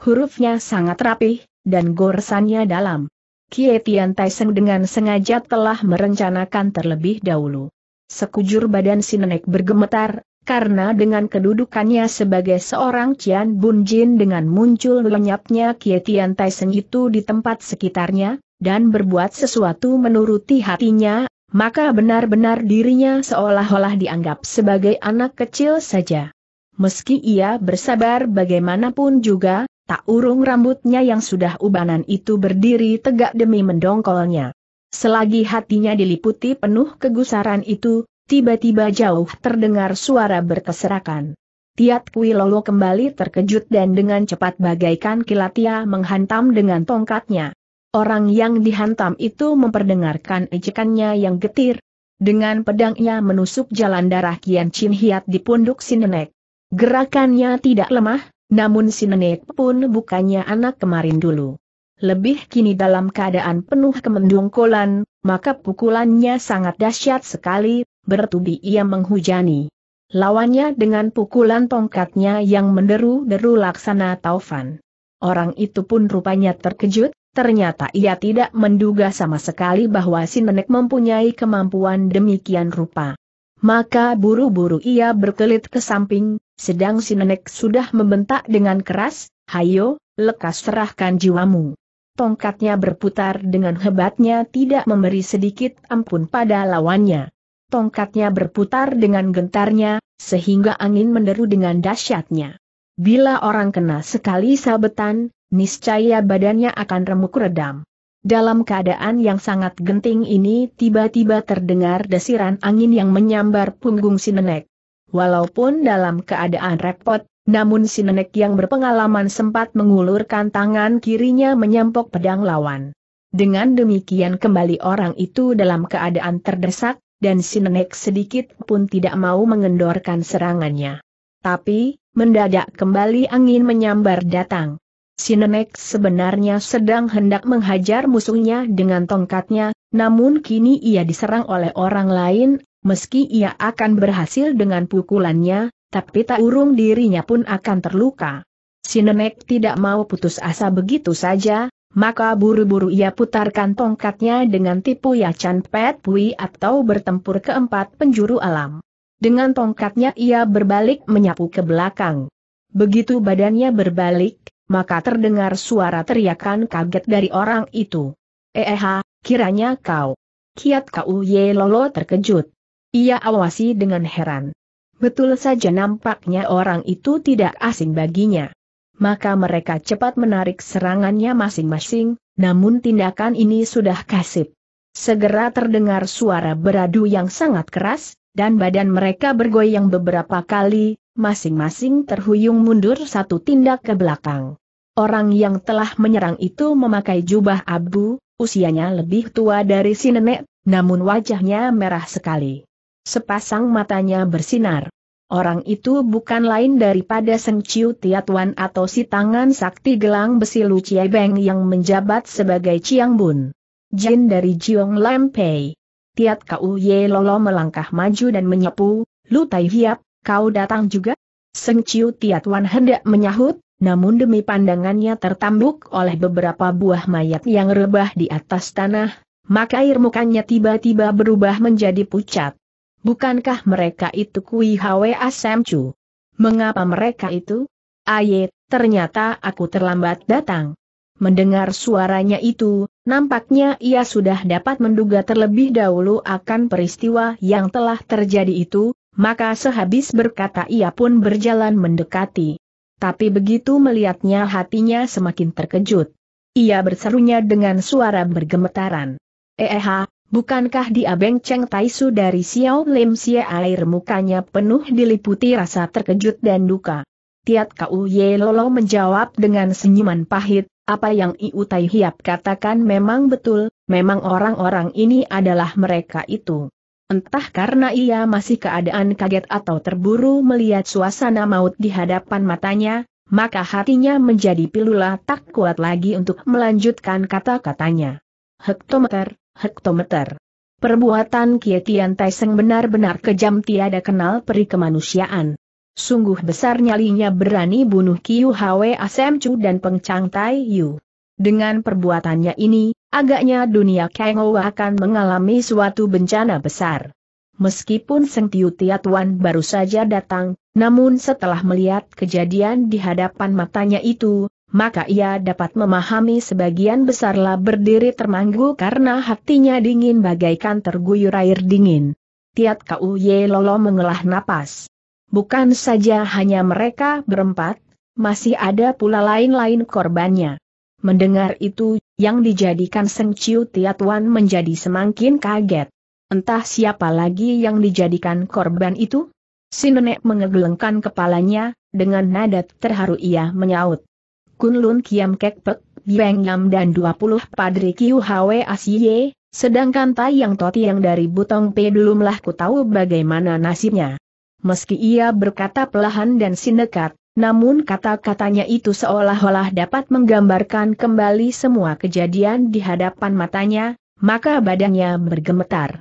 Hurufnya sangat rapih, dan goresannya dalam. Kietian Seng dengan sengaja telah merencanakan terlebih dahulu. Sekujur badan si nenek bergemetar, karena dengan kedudukannya sebagai seorang Cian Bun Jin dengan muncul lenyapnya Kietian Taisen itu di tempat sekitarnya, dan berbuat sesuatu menuruti hatinya, maka benar-benar dirinya seolah-olah dianggap sebagai anak kecil saja. Meski ia bersabar bagaimanapun juga, tak urung rambutnya yang sudah ubanan itu berdiri tegak demi mendongkolnya. Selagi hatinya diliputi penuh kegusaran itu, tiba-tiba jauh terdengar suara berkeserakan. Tiat Kui Lolo kembali terkejut dan dengan cepat bagaikan kilat ia menghantam dengan tongkatnya. Orang yang dihantam itu memperdengarkan ejekannya yang getir. Dengan pedangnya menusuk jalan darah Kian Chin Hiat di punduk nenek. Gerakannya tidak lemah, namun si nenek pun bukannya anak kemarin dulu. Lebih kini dalam keadaan penuh kemendungkolan, maka pukulannya sangat dahsyat sekali, bertubi ia menghujani. Lawannya dengan pukulan tongkatnya yang menderu-deru laksana taufan. Orang itu pun rupanya terkejut, ternyata ia tidak menduga sama sekali bahwa si nenek mempunyai kemampuan demikian rupa. Maka buru-buru ia berkelit ke samping, sedang si nenek sudah membentak dengan keras, Hayo, lekas serahkan jiwamu. Tongkatnya berputar dengan hebatnya tidak memberi sedikit ampun pada lawannya tongkatnya berputar dengan gentarnya, sehingga angin menderu dengan dahsyatnya. Bila orang kena sekali sabetan, niscaya badannya akan remuk redam. Dalam keadaan yang sangat genting ini tiba-tiba terdengar desiran angin yang menyambar punggung si nenek. Walaupun dalam keadaan repot, namun si nenek yang berpengalaman sempat mengulurkan tangan kirinya menyampok pedang lawan. Dengan demikian kembali orang itu dalam keadaan terdesak, dan si nenek sedikit pun tidak mau mengendorkan serangannya. Tapi, mendadak kembali angin menyambar datang. Si nenek sebenarnya sedang hendak menghajar musuhnya dengan tongkatnya, namun kini ia diserang oleh orang lain, meski ia akan berhasil dengan pukulannya, tapi tak urung dirinya pun akan terluka. Si nenek tidak mau putus asa begitu saja, maka buru-buru ia putarkan tongkatnya dengan tipu Yacan Pet Pui atau bertempur ke empat penjuru alam. Dengan tongkatnya ia berbalik menyapu ke belakang. Begitu badannya berbalik, maka terdengar suara teriakan kaget dari orang itu. Eha, eh, eh, kiranya kau. Kiat kau ye lolo terkejut. Ia awasi dengan heran. Betul saja nampaknya orang itu tidak asing baginya maka mereka cepat menarik serangannya masing-masing, namun tindakan ini sudah kasip. Segera terdengar suara beradu yang sangat keras, dan badan mereka bergoyang beberapa kali, masing-masing terhuyung mundur satu tindak ke belakang. Orang yang telah menyerang itu memakai jubah abu, usianya lebih tua dari si nenek, namun wajahnya merah sekali. Sepasang matanya bersinar. Orang itu bukan lain daripada Seng Ciu Tiatuan atau si tangan sakti gelang besi Lu Chie Beng yang menjabat sebagai Chiang Bun. Jin dari Jiong Lam Pei. Tiat Kau Ye Lolo melangkah maju dan menyapu, Lu Tai Hiap, kau datang juga? Seng Ciu Tiatuan hendak menyahut, namun demi pandangannya tertambuk oleh beberapa buah mayat yang rebah di atas tanah, maka air mukanya tiba-tiba berubah menjadi pucat. Bukankah mereka itu Kui Hwa Mengapa mereka itu? Aye, ternyata aku terlambat datang. Mendengar suaranya itu, nampaknya ia sudah dapat menduga terlebih dahulu akan peristiwa yang telah terjadi itu, maka sehabis berkata ia pun berjalan mendekati. Tapi begitu melihatnya hatinya semakin terkejut. Ia berserunya dengan suara bergemetaran. Eh, Bukankah dia Beng Cheng Taisu dari Xiao Lim Xie air mukanya penuh diliputi rasa terkejut dan duka? Tiat Kau Ye Lolo menjawab dengan senyuman pahit, apa yang Iu Tai Hiap katakan memang betul, memang orang-orang ini adalah mereka itu. Entah karena ia masih keadaan kaget atau terburu melihat suasana maut di hadapan matanya, maka hatinya menjadi pilula tak kuat lagi untuk melanjutkan kata-katanya. Hektometer, hektometer. Perbuatan Kietian Taiseng benar-benar kejam tiada kenal peri kemanusiaan. Sungguh besar nyalinya berani bunuh Kiu Hwe Asemcu dan Pengcang Tai Yu. Dengan perbuatannya ini, agaknya dunia Kengo akan mengalami suatu bencana besar. Meskipun Seng Tiu Tiatuan baru saja datang, namun setelah melihat kejadian di hadapan matanya itu, maka ia dapat memahami sebagian besarlah berdiri termanggu karena hatinya dingin bagaikan terguyur air dingin. Tiat Kau Ye Lolo mengelah napas. Bukan saja hanya mereka berempat, masih ada pula lain-lain korbannya. Mendengar itu, yang dijadikan Seng Tiat Wan menjadi semakin kaget. Entah siapa lagi yang dijadikan korban itu? Si nenek mengegelengkan kepalanya, dengan nadat terharu ia menyaut. Kunlun Kiam Kekpek, Biang Yam dan 20 Padri Kiu Hwe Asye, sedangkan Tayang Toti yang dari Butong P belumlah ku tahu bagaimana nasibnya. Meski ia berkata pelahan dan sinekat, namun kata-katanya itu seolah-olah dapat menggambarkan kembali semua kejadian di hadapan matanya, maka badannya bergemetar.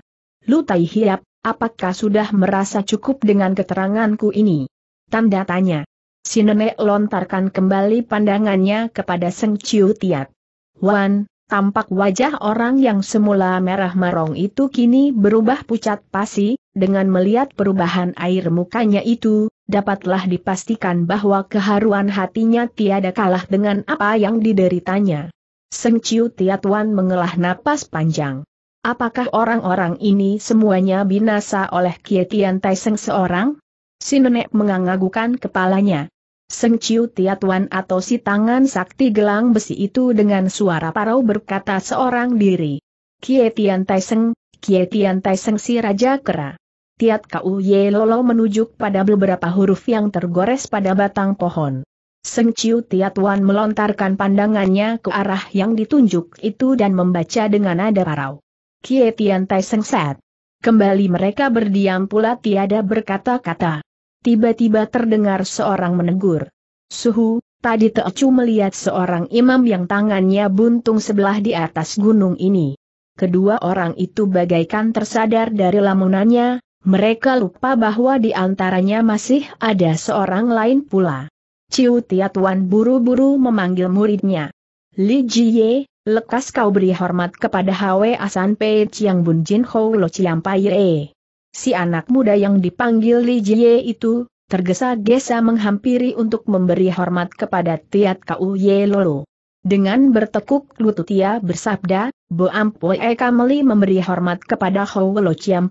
Lutai Hiap, apakah sudah merasa cukup dengan keteranganku ini? Tanda tanya. Si nenek lontarkan kembali pandangannya kepada Seng Ciu Tiat. Wan, tampak wajah orang yang semula merah marong itu kini berubah pucat pasi, dengan melihat perubahan air mukanya itu, dapatlah dipastikan bahwa keharuan hatinya tiada kalah dengan apa yang dideritanya. Seng Ciu Tiat Wan mengelah napas panjang. Apakah orang-orang ini semuanya binasa oleh Kietian Taiseng seorang? Si nenek mengangagukan kepalanya. Seng Chiu Tiatuan atau si tangan sakti gelang besi itu dengan suara parau berkata seorang diri. Kie Tian Tai Seng, Kie Tian Tai Seng si Raja Kera. Tiat Kau Ye Lolo menunjuk pada beberapa huruf yang tergores pada batang pohon. Seng Chiu Tiatuan melontarkan pandangannya ke arah yang ditunjuk itu dan membaca dengan nada parau. Kie Tian Tai Seng Sat. Kembali mereka berdiam pula tiada berkata-kata tiba-tiba terdengar seorang menegur. Suhu, tadi Teocu melihat seorang imam yang tangannya buntung sebelah di atas gunung ini. Kedua orang itu bagaikan tersadar dari lamunannya, mereka lupa bahwa di antaranya masih ada seorang lain pula. Ciu Tiatuan buru-buru memanggil muridnya. Li Jie, lekas kau beri hormat kepada Hwe Asan Pei Chiang Bun Jin Hou Lo Chiang Pai Ye. Si anak muda yang dipanggil Li Jie itu, tergesa-gesa menghampiri untuk memberi hormat kepada Tiat Kau Ye Lolo. Dengan bertekuk lutut ia bersabda, Bo Ampue Kameli memberi hormat kepada Ho Lo Chiam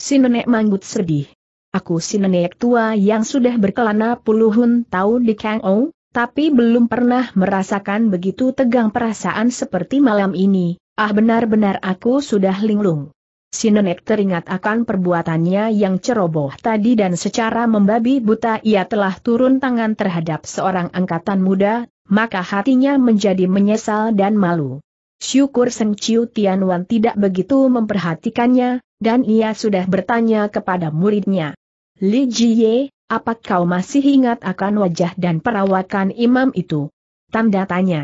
Si nenek manggut sedih. Aku si nenek tua yang sudah berkelana puluhan tahun di Kang Ou, tapi belum pernah merasakan begitu tegang perasaan seperti malam ini, ah benar-benar aku sudah linglung si nenek teringat akan perbuatannya yang ceroboh tadi dan secara membabi buta ia telah turun tangan terhadap seorang angkatan muda, maka hatinya menjadi menyesal dan malu. Syukur Seng Chiu Tianwan tidak begitu memperhatikannya, dan ia sudah bertanya kepada muridnya. Li Jie, apa kau masih ingat akan wajah dan perawakan imam itu? Tanda tanya.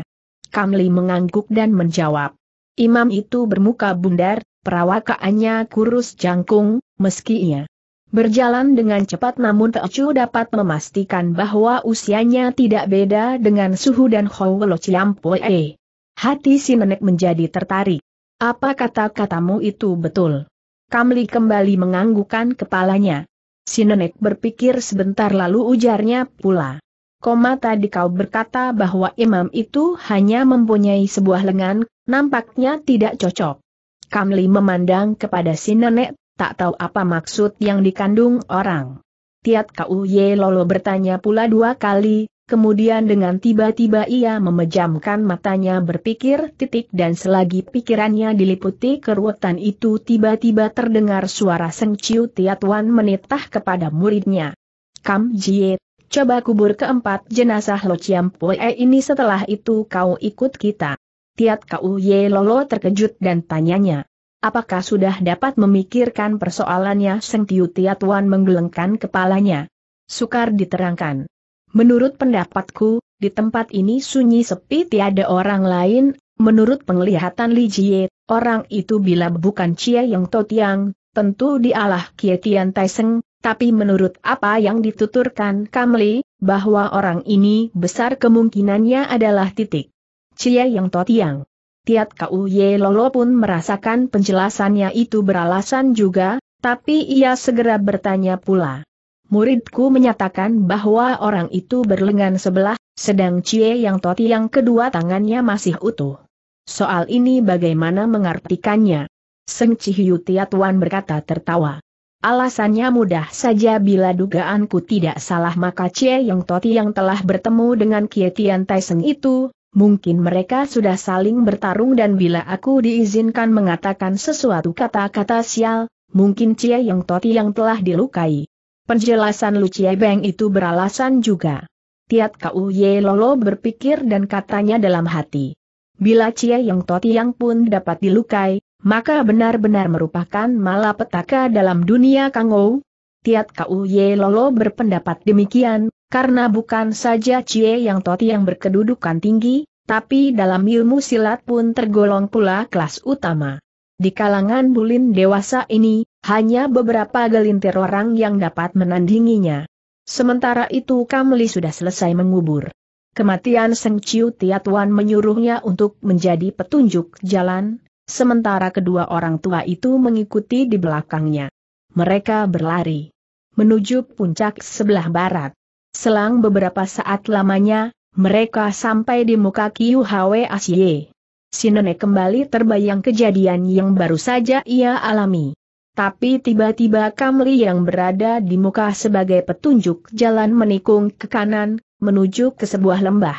Li mengangguk dan menjawab. Imam itu bermuka bundar, perawakaannya kurus jangkung, meski ia berjalan dengan cepat namun Teocu dapat memastikan bahwa usianya tidak beda dengan Suhu dan Houwelo Ciampoe. Hati si nenek menjadi tertarik. Apa kata-katamu itu betul? Kamli kembali menganggukan kepalanya. Si nenek berpikir sebentar lalu ujarnya pula. Koma tadi kau berkata bahwa imam itu hanya mempunyai sebuah lengan, nampaknya tidak cocok. Kamli memandang kepada si nenek, tak tahu apa maksud yang dikandung orang. Tiat Kau Ye Lolo bertanya pula dua kali, kemudian dengan tiba-tiba ia memejamkan matanya berpikir titik dan selagi pikirannya diliputi keruwetan itu tiba-tiba terdengar suara Seng Tiat Wan menitah kepada muridnya. Kam Jie, coba kubur keempat jenazah Lo Chiam Pue ini setelah itu kau ikut kita. Tiat Kau Ye Lolo terkejut dan tanyanya. Apakah sudah dapat memikirkan persoalannya Seng Tiu Wan menggelengkan kepalanya? Sukar diterangkan. Menurut pendapatku, di tempat ini sunyi sepi tiada orang lain, menurut penglihatan Li Jie, orang itu bila bukan Cia Yang Tiang, tentu dialah Kie Tian Seng, tapi menurut apa yang dituturkan Kamli, bahwa orang ini besar kemungkinannya adalah titik. Cie Yang totiang. Tiang. Tiat Kau Ye Lolo pun merasakan penjelasannya itu beralasan juga, tapi ia segera bertanya pula. Muridku menyatakan bahwa orang itu berlengan sebelah, sedang Cie Yang totiang kedua tangannya masih utuh. Soal ini bagaimana mengartikannya? Seng Cihiu wan berkata tertawa. Alasannya mudah saja bila dugaanku tidak salah maka Cie Yang Toti yang telah bertemu dengan Kie Tian Taiseng itu, mungkin mereka sudah saling bertarung dan bila aku diizinkan mengatakan sesuatu kata-kata sial, mungkin Cie Yang Toti yang telah dilukai. Penjelasan Lucie Beng itu beralasan juga. Tiat Ye Lolo berpikir dan katanya dalam hati. Bila Cie Yang Toti yang pun dapat dilukai, maka benar-benar merupakan malapetaka dalam dunia Kangou. Tiat Ye Lolo berpendapat demikian, karena bukan saja Cie Yang Toti yang berkedudukan tinggi, tapi dalam ilmu silat pun tergolong pula kelas utama. Di kalangan bulin dewasa ini, hanya beberapa gelintir orang yang dapat menandinginya. Sementara itu Kamli sudah selesai mengubur. Kematian Seng Chiu Tiatuan menyuruhnya untuk menjadi petunjuk jalan, sementara kedua orang tua itu mengikuti di belakangnya. Mereka berlari menuju puncak sebelah barat. Selang beberapa saat lamanya, mereka sampai di muka Kiu Hwe Asye. Si nenek kembali terbayang kejadian yang baru saja ia alami. Tapi tiba-tiba Kamli yang berada di muka sebagai petunjuk jalan menikung ke kanan, menuju ke sebuah lembah.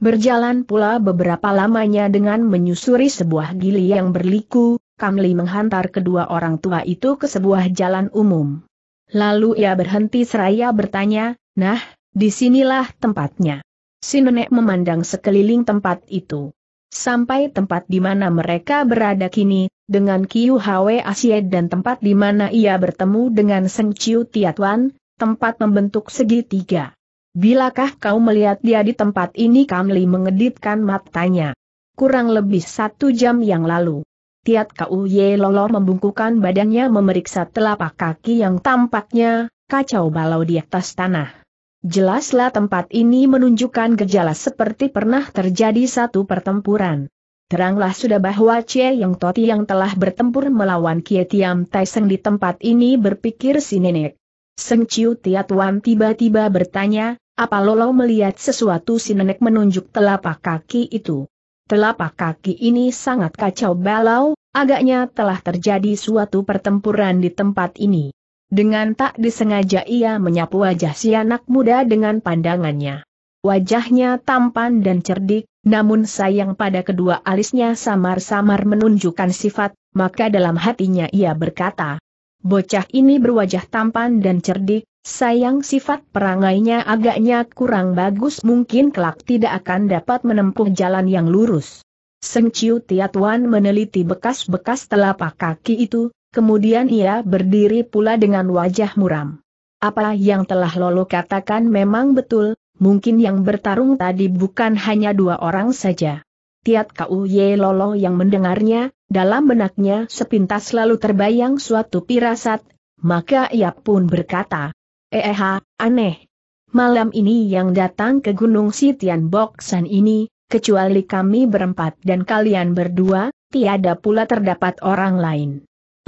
Berjalan pula beberapa lamanya dengan menyusuri sebuah gili yang berliku, Kamli menghantar kedua orang tua itu ke sebuah jalan umum. Lalu ia berhenti seraya bertanya, Nah, disinilah tempatnya. Si nenek memandang sekeliling tempat itu. Sampai tempat di mana mereka berada kini, dengan Kiu Hwe Asied dan tempat di mana ia bertemu dengan Seng Chiu Tiatuan, tempat membentuk segitiga. Bilakah kau melihat dia di tempat ini Kamli mengedipkan matanya. Kurang lebih satu jam yang lalu. Tiat Kau Ye Lolo membungkukan badannya memeriksa telapak kaki yang tampaknya, kacau balau di atas tanah. Jelaslah tempat ini menunjukkan gejala seperti pernah terjadi satu pertempuran. Teranglah sudah bahwa Cie Yang Toti yang telah bertempur melawan Kie Tiam Taiseng di tempat ini berpikir si nenek. Seng Tia Tuan tiba-tiba bertanya, apa Lolo melihat sesuatu si nenek menunjuk telapak kaki itu? Telapak kaki ini sangat kacau balau, agaknya telah terjadi suatu pertempuran di tempat ini. Dengan tak disengaja ia menyapu wajah si anak muda dengan pandangannya. Wajahnya tampan dan cerdik, namun sayang pada kedua alisnya samar-samar menunjukkan sifat, maka dalam hatinya ia berkata, Bocah ini berwajah tampan dan cerdik, sayang sifat perangainya agaknya kurang bagus mungkin kelak tidak akan dapat menempuh jalan yang lurus. Seng Ciu Tiatuan meneliti bekas-bekas telapak kaki itu, Kemudian ia berdiri pula dengan wajah muram. Apa yang telah Lolo katakan memang betul, mungkin yang bertarung tadi bukan hanya dua orang saja. Tiat ye Lolo yang mendengarnya, dalam benaknya sepintas lalu terbayang suatu pirasat, maka ia pun berkata, eh, aneh. Malam ini yang datang ke Gunung Sitian Boksan ini, kecuali kami berempat dan kalian berdua, tiada pula terdapat orang lain.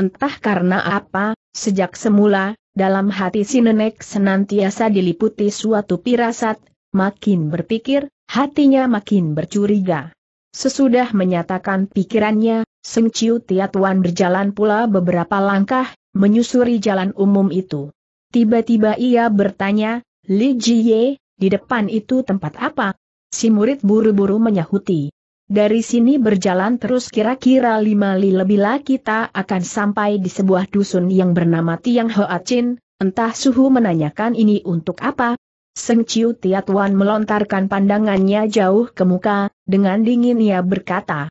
Entah karena apa, sejak semula, dalam hati si nenek senantiasa diliputi suatu pirasat, makin berpikir, hatinya makin bercuriga. Sesudah menyatakan pikirannya, Seng Ciu Tiatuan berjalan pula beberapa langkah, menyusuri jalan umum itu. Tiba-tiba ia bertanya, Li Jie, di depan itu tempat apa? Si murid buru-buru menyahuti. Dari sini berjalan terus kira-kira lima li lebih lah kita akan sampai di sebuah dusun yang bernama Tiang Hoa Chin, entah suhu menanyakan ini untuk apa. Seng Chiu Tiatuan melontarkan pandangannya jauh ke muka, dengan dingin ia berkata,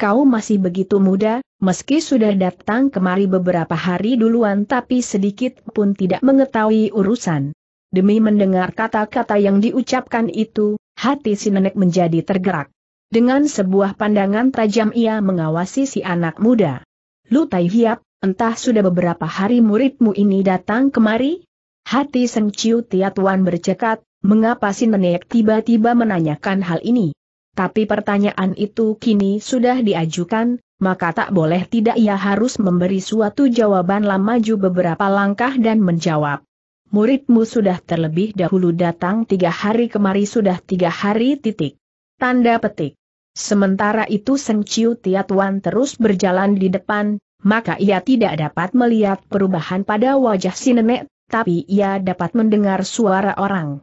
Kau masih begitu muda, meski sudah datang kemari beberapa hari duluan tapi sedikit pun tidak mengetahui urusan. Demi mendengar kata-kata yang diucapkan itu, hati si nenek menjadi tergerak. Dengan sebuah pandangan tajam ia mengawasi si anak muda. Lu Tai Hiap, entah sudah beberapa hari muridmu ini datang kemari? Hati Seng Ciu Tiatuan bercekat, mengapa si nenek tiba-tiba menanyakan hal ini? Tapi pertanyaan itu kini sudah diajukan, maka tak boleh tidak ia harus memberi suatu jawaban lama maju beberapa langkah dan menjawab. Muridmu sudah terlebih dahulu datang tiga hari kemari sudah tiga hari titik. Tanda petik. Sementara itu Seng Chiu Tiatuan terus berjalan di depan, maka ia tidak dapat melihat perubahan pada wajah si nenek, tapi ia dapat mendengar suara orang.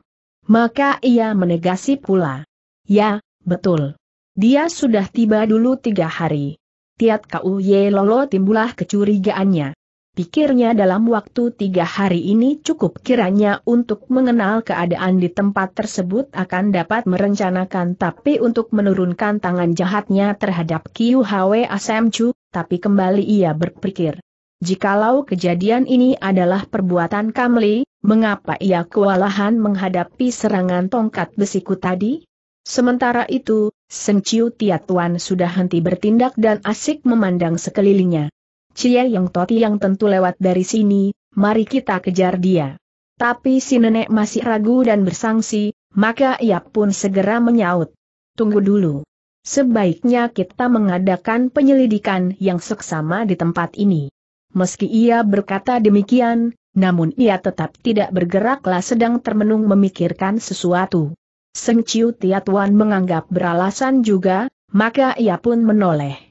Maka ia menegasi pula. Ya, betul. Dia sudah tiba dulu tiga hari. Tiat Kau Ye Lolo timbulah kecurigaannya. Pikirnya dalam waktu tiga hari ini cukup kiranya untuk mengenal keadaan di tempat tersebut akan dapat merencanakan tapi untuk menurunkan tangan jahatnya terhadap Asem Chu, tapi kembali ia berpikir. Jikalau kejadian ini adalah perbuatan Kamli, mengapa ia kewalahan menghadapi serangan tongkat besiku tadi? Sementara itu, Senchiu Tiatuan sudah henti bertindak dan asik memandang sekelilingnya. Cia Yang Toti yang tentu lewat dari sini, mari kita kejar dia. Tapi si nenek masih ragu dan bersangsi, maka ia pun segera menyaut. Tunggu dulu. Sebaiknya kita mengadakan penyelidikan yang seksama di tempat ini. Meski ia berkata demikian, namun ia tetap tidak bergeraklah sedang termenung memikirkan sesuatu. Seng Ciu Tiatuan menganggap beralasan juga, maka ia pun menoleh.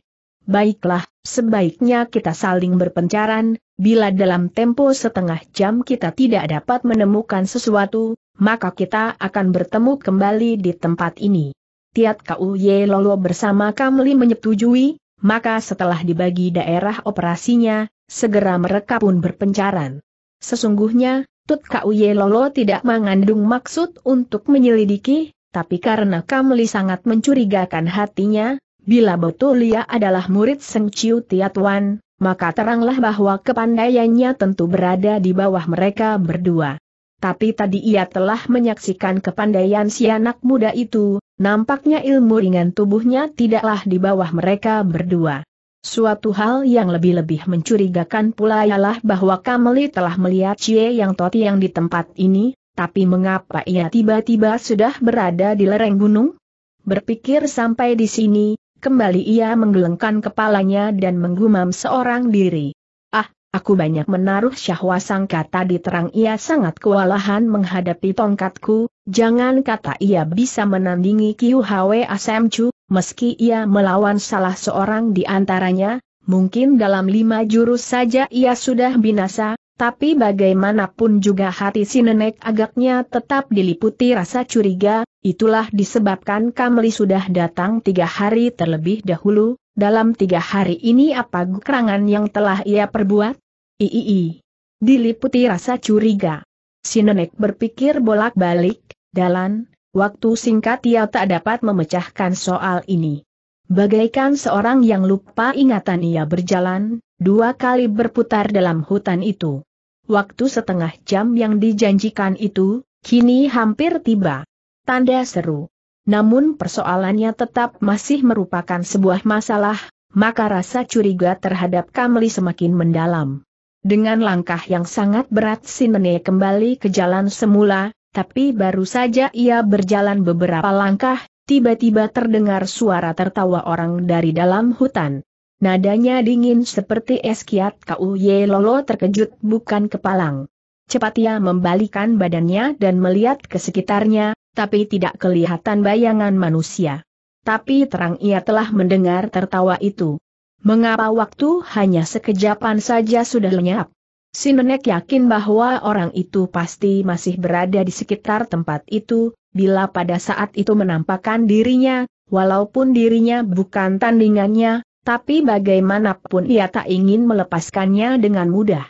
Baiklah, sebaiknya kita saling berpencaran, bila dalam tempo setengah jam kita tidak dapat menemukan sesuatu, maka kita akan bertemu kembali di tempat ini. Tiat Ye Lolo bersama Kamli menyetujui, maka setelah dibagi daerah operasinya, segera mereka pun berpencaran. Sesungguhnya, Tut Ye Lolo tidak mengandung maksud untuk menyelidiki, tapi karena Kamli sangat mencurigakan hatinya, Bila betul ia adalah murid Seng Chiu Tiatuan, maka teranglah bahwa kepandaiannya tentu berada di bawah mereka berdua. Tapi tadi ia telah menyaksikan kepandaian si anak muda itu, nampaknya ilmu ringan tubuhnya tidaklah di bawah mereka berdua. Suatu hal yang lebih-lebih mencurigakan pula ialah bahwa Kameli telah melihat Cie Yang Toti yang di tempat ini, tapi mengapa ia tiba-tiba sudah berada di lereng gunung? Berpikir sampai di sini, Kembali ia menggelengkan kepalanya dan menggumam seorang diri. Ah, aku banyak menaruh syahwa sangka tadi terang ia sangat kewalahan menghadapi tongkatku, jangan kata ia bisa menandingi Kiu Hwe Asem Chu, meski ia melawan salah seorang di antaranya, mungkin dalam lima jurus saja ia sudah binasa, tapi bagaimanapun juga hati si nenek agaknya tetap diliputi rasa curiga, itulah disebabkan Kamli sudah datang tiga hari terlebih dahulu, dalam tiga hari ini apa kerangan yang telah ia perbuat? Iii. Diliputi rasa curiga. Si nenek berpikir bolak-balik, Dalam waktu singkat ia tak dapat memecahkan soal ini. Bagaikan seorang yang lupa ingatan ia berjalan, dua kali berputar dalam hutan itu. Waktu setengah jam yang dijanjikan itu, kini hampir tiba. Tanda seru. Namun persoalannya tetap masih merupakan sebuah masalah, maka rasa curiga terhadap Kamli semakin mendalam. Dengan langkah yang sangat berat Sinene kembali ke jalan semula, tapi baru saja ia berjalan beberapa langkah, Tiba-tiba terdengar suara tertawa orang dari dalam hutan. Nadanya dingin seperti es kiat kau ye Lolo terkejut bukan kepalang. Cepat ia membalikan badannya dan melihat ke sekitarnya, tapi tidak kelihatan bayangan manusia. Tapi terang ia telah mendengar tertawa itu. Mengapa waktu hanya sekejapan saja sudah lenyap? Si nenek yakin bahwa orang itu pasti masih berada di sekitar tempat itu, bila pada saat itu menampakkan dirinya, walaupun dirinya bukan tandingannya, tapi bagaimanapun ia tak ingin melepaskannya dengan mudah.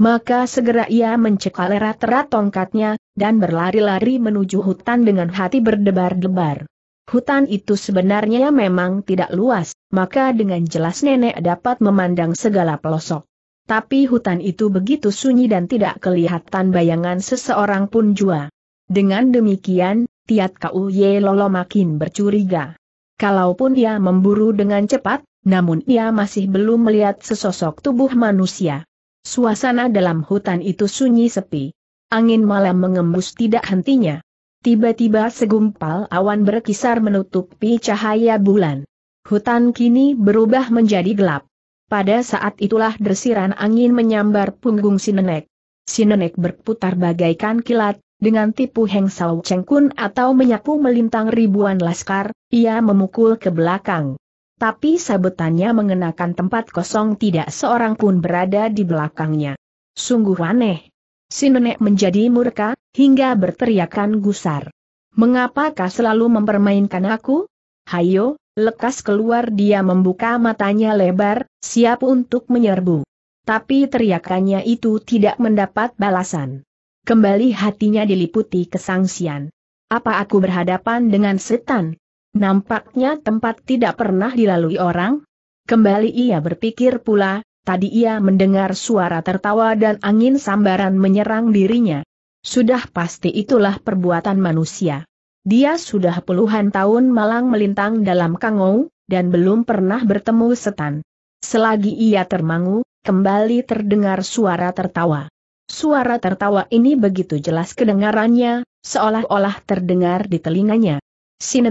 Maka segera ia mencekal erat-erat tongkatnya, dan berlari-lari menuju hutan dengan hati berdebar-debar. Hutan itu sebenarnya memang tidak luas, maka dengan jelas nenek dapat memandang segala pelosok. Tapi hutan itu begitu sunyi dan tidak kelihatan bayangan seseorang pun jua. Dengan demikian, Tiat Ye Lolo makin bercuriga. Kalaupun ia memburu dengan cepat, namun ia masih belum melihat sesosok tubuh manusia. Suasana dalam hutan itu sunyi sepi. Angin malam mengembus tidak hentinya. Tiba-tiba segumpal awan berkisar menutupi cahaya bulan. Hutan kini berubah menjadi gelap. Pada saat itulah desiran angin menyambar punggung si nenek. Si nenek berputar bagaikan kilat, dengan tipu Heng Sao Cheng Kun atau menyapu melintang ribuan laskar, ia memukul ke belakang. Tapi sabetannya mengenakan tempat kosong tidak seorang pun berada di belakangnya. Sungguh aneh. Si nenek menjadi murka, hingga berteriakan gusar. Mengapakah selalu mempermainkan aku? Hayo, lekas keluar dia membuka matanya lebar, siap untuk menyerbu. Tapi teriakannya itu tidak mendapat balasan. Kembali hatinya diliputi kesangsian. Apa aku berhadapan dengan setan? Nampaknya tempat tidak pernah dilalui orang? Kembali ia berpikir pula, tadi ia mendengar suara tertawa dan angin sambaran menyerang dirinya. Sudah pasti itulah perbuatan manusia. Dia sudah puluhan tahun malang melintang dalam kangou, dan belum pernah bertemu setan. Selagi ia termangu, kembali terdengar suara tertawa. Suara tertawa ini begitu jelas kedengarannya, seolah-olah terdengar di telinganya. Si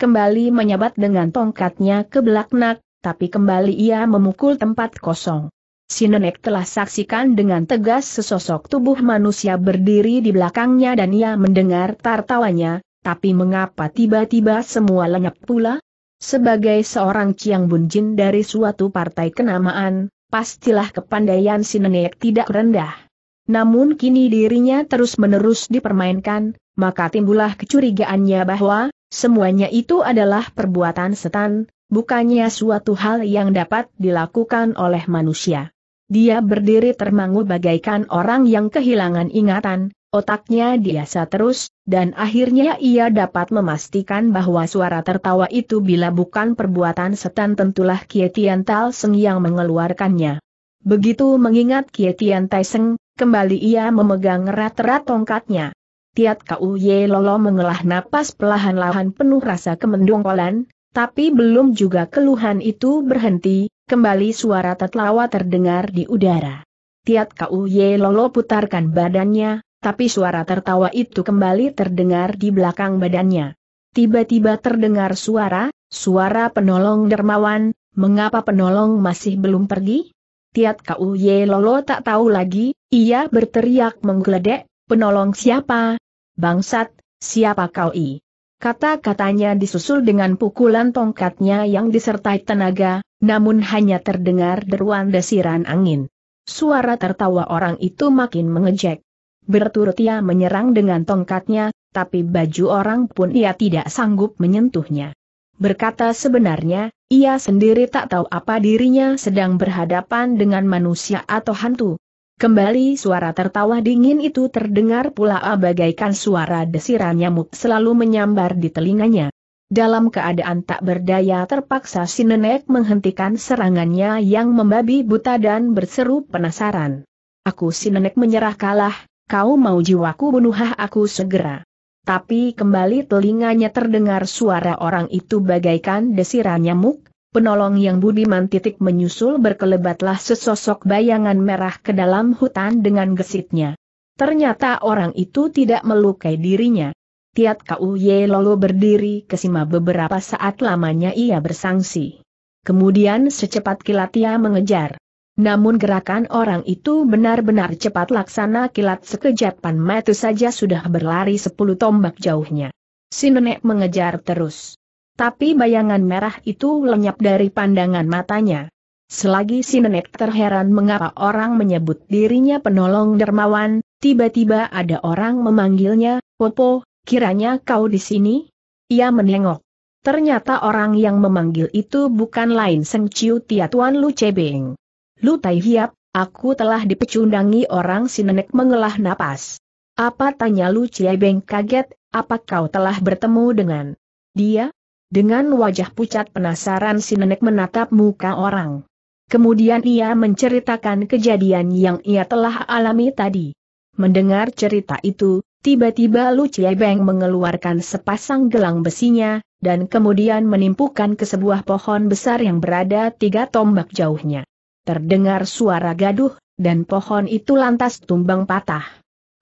kembali menyabat dengan tongkatnya ke belaknak, tapi kembali ia memukul tempat kosong. Si telah saksikan dengan tegas sesosok tubuh manusia berdiri di belakangnya dan ia mendengar tertawanya, tapi mengapa tiba-tiba semua lenyap pula? Sebagai seorang Ciang Bunjin dari suatu partai kenamaan, pastilah kepandaian si tidak rendah. Namun kini dirinya terus-menerus dipermainkan, maka timbullah kecurigaannya bahwa, semuanya itu adalah perbuatan setan, bukannya suatu hal yang dapat dilakukan oleh manusia. Dia berdiri termangu bagaikan orang yang kehilangan ingatan, otaknya biasa terus, dan akhirnya ia dapat memastikan bahwa suara tertawa itu bila bukan perbuatan setan tentulah Kietian Tal Seng yang mengeluarkannya. Begitu mengingat Kietian Taiseng, kembali ia memegang erat-erat tongkatnya. Tiat Kau Ye Lolo mengelah napas pelahan-lahan penuh rasa kemendongkolan, tapi belum juga keluhan itu berhenti, kembali suara tertawa terdengar di udara. Tiat Kau Ye Lolo putarkan badannya, tapi suara tertawa itu kembali terdengar di belakang badannya. Tiba-tiba terdengar suara, suara penolong dermawan, mengapa penolong masih belum pergi? Tiat Kau Ye Lolo tak tahu lagi, ia berteriak menggeledek, penolong siapa? Bangsat, siapa kau i? Kata-katanya disusul dengan pukulan tongkatnya yang disertai tenaga, namun hanya terdengar deruan desiran angin. Suara tertawa orang itu makin mengejek. Berturut ia menyerang dengan tongkatnya, tapi baju orang pun ia tidak sanggup menyentuhnya berkata sebenarnya, ia sendiri tak tahu apa dirinya sedang berhadapan dengan manusia atau hantu. Kembali suara tertawa dingin itu terdengar pula bagaikan suara desiran nyamuk selalu menyambar di telinganya. Dalam keadaan tak berdaya terpaksa si nenek menghentikan serangannya yang membabi buta dan berseru penasaran. Aku si nenek menyerah kalah, kau mau jiwaku bunuhah aku segera tapi kembali telinganya terdengar suara orang itu bagaikan desiran nyamuk, penolong yang budiman titik menyusul berkelebatlah sesosok bayangan merah ke dalam hutan dengan gesitnya. Ternyata orang itu tidak melukai dirinya. Tiat Kau Ye Lolo berdiri kesima beberapa saat lamanya ia bersangsi. Kemudian secepat kilat ia mengejar. Namun gerakan orang itu benar-benar cepat laksana kilat sekejap Pan Metu saja sudah berlari sepuluh tombak jauhnya. Si nenek mengejar terus. Tapi bayangan merah itu lenyap dari pandangan matanya. Selagi si nenek terheran mengapa orang menyebut dirinya penolong dermawan, tiba-tiba ada orang memanggilnya, Popo, kiranya kau di sini? Ia menengok. Ternyata orang yang memanggil itu bukan lain Seng Ciu Tia Tuan Lu Cebeng. Lu Tai Hiap, aku telah dipecundangi orang si nenek mengelah napas. Apa tanya Lu Cie Beng kaget, apa kau telah bertemu dengan dia? Dengan wajah pucat penasaran si nenek menatap muka orang. Kemudian ia menceritakan kejadian yang ia telah alami tadi. Mendengar cerita itu, tiba-tiba Lu Beng mengeluarkan sepasang gelang besinya, dan kemudian menimpukan ke sebuah pohon besar yang berada tiga tombak jauhnya. Terdengar suara gaduh, dan pohon itu lantas tumbang patah.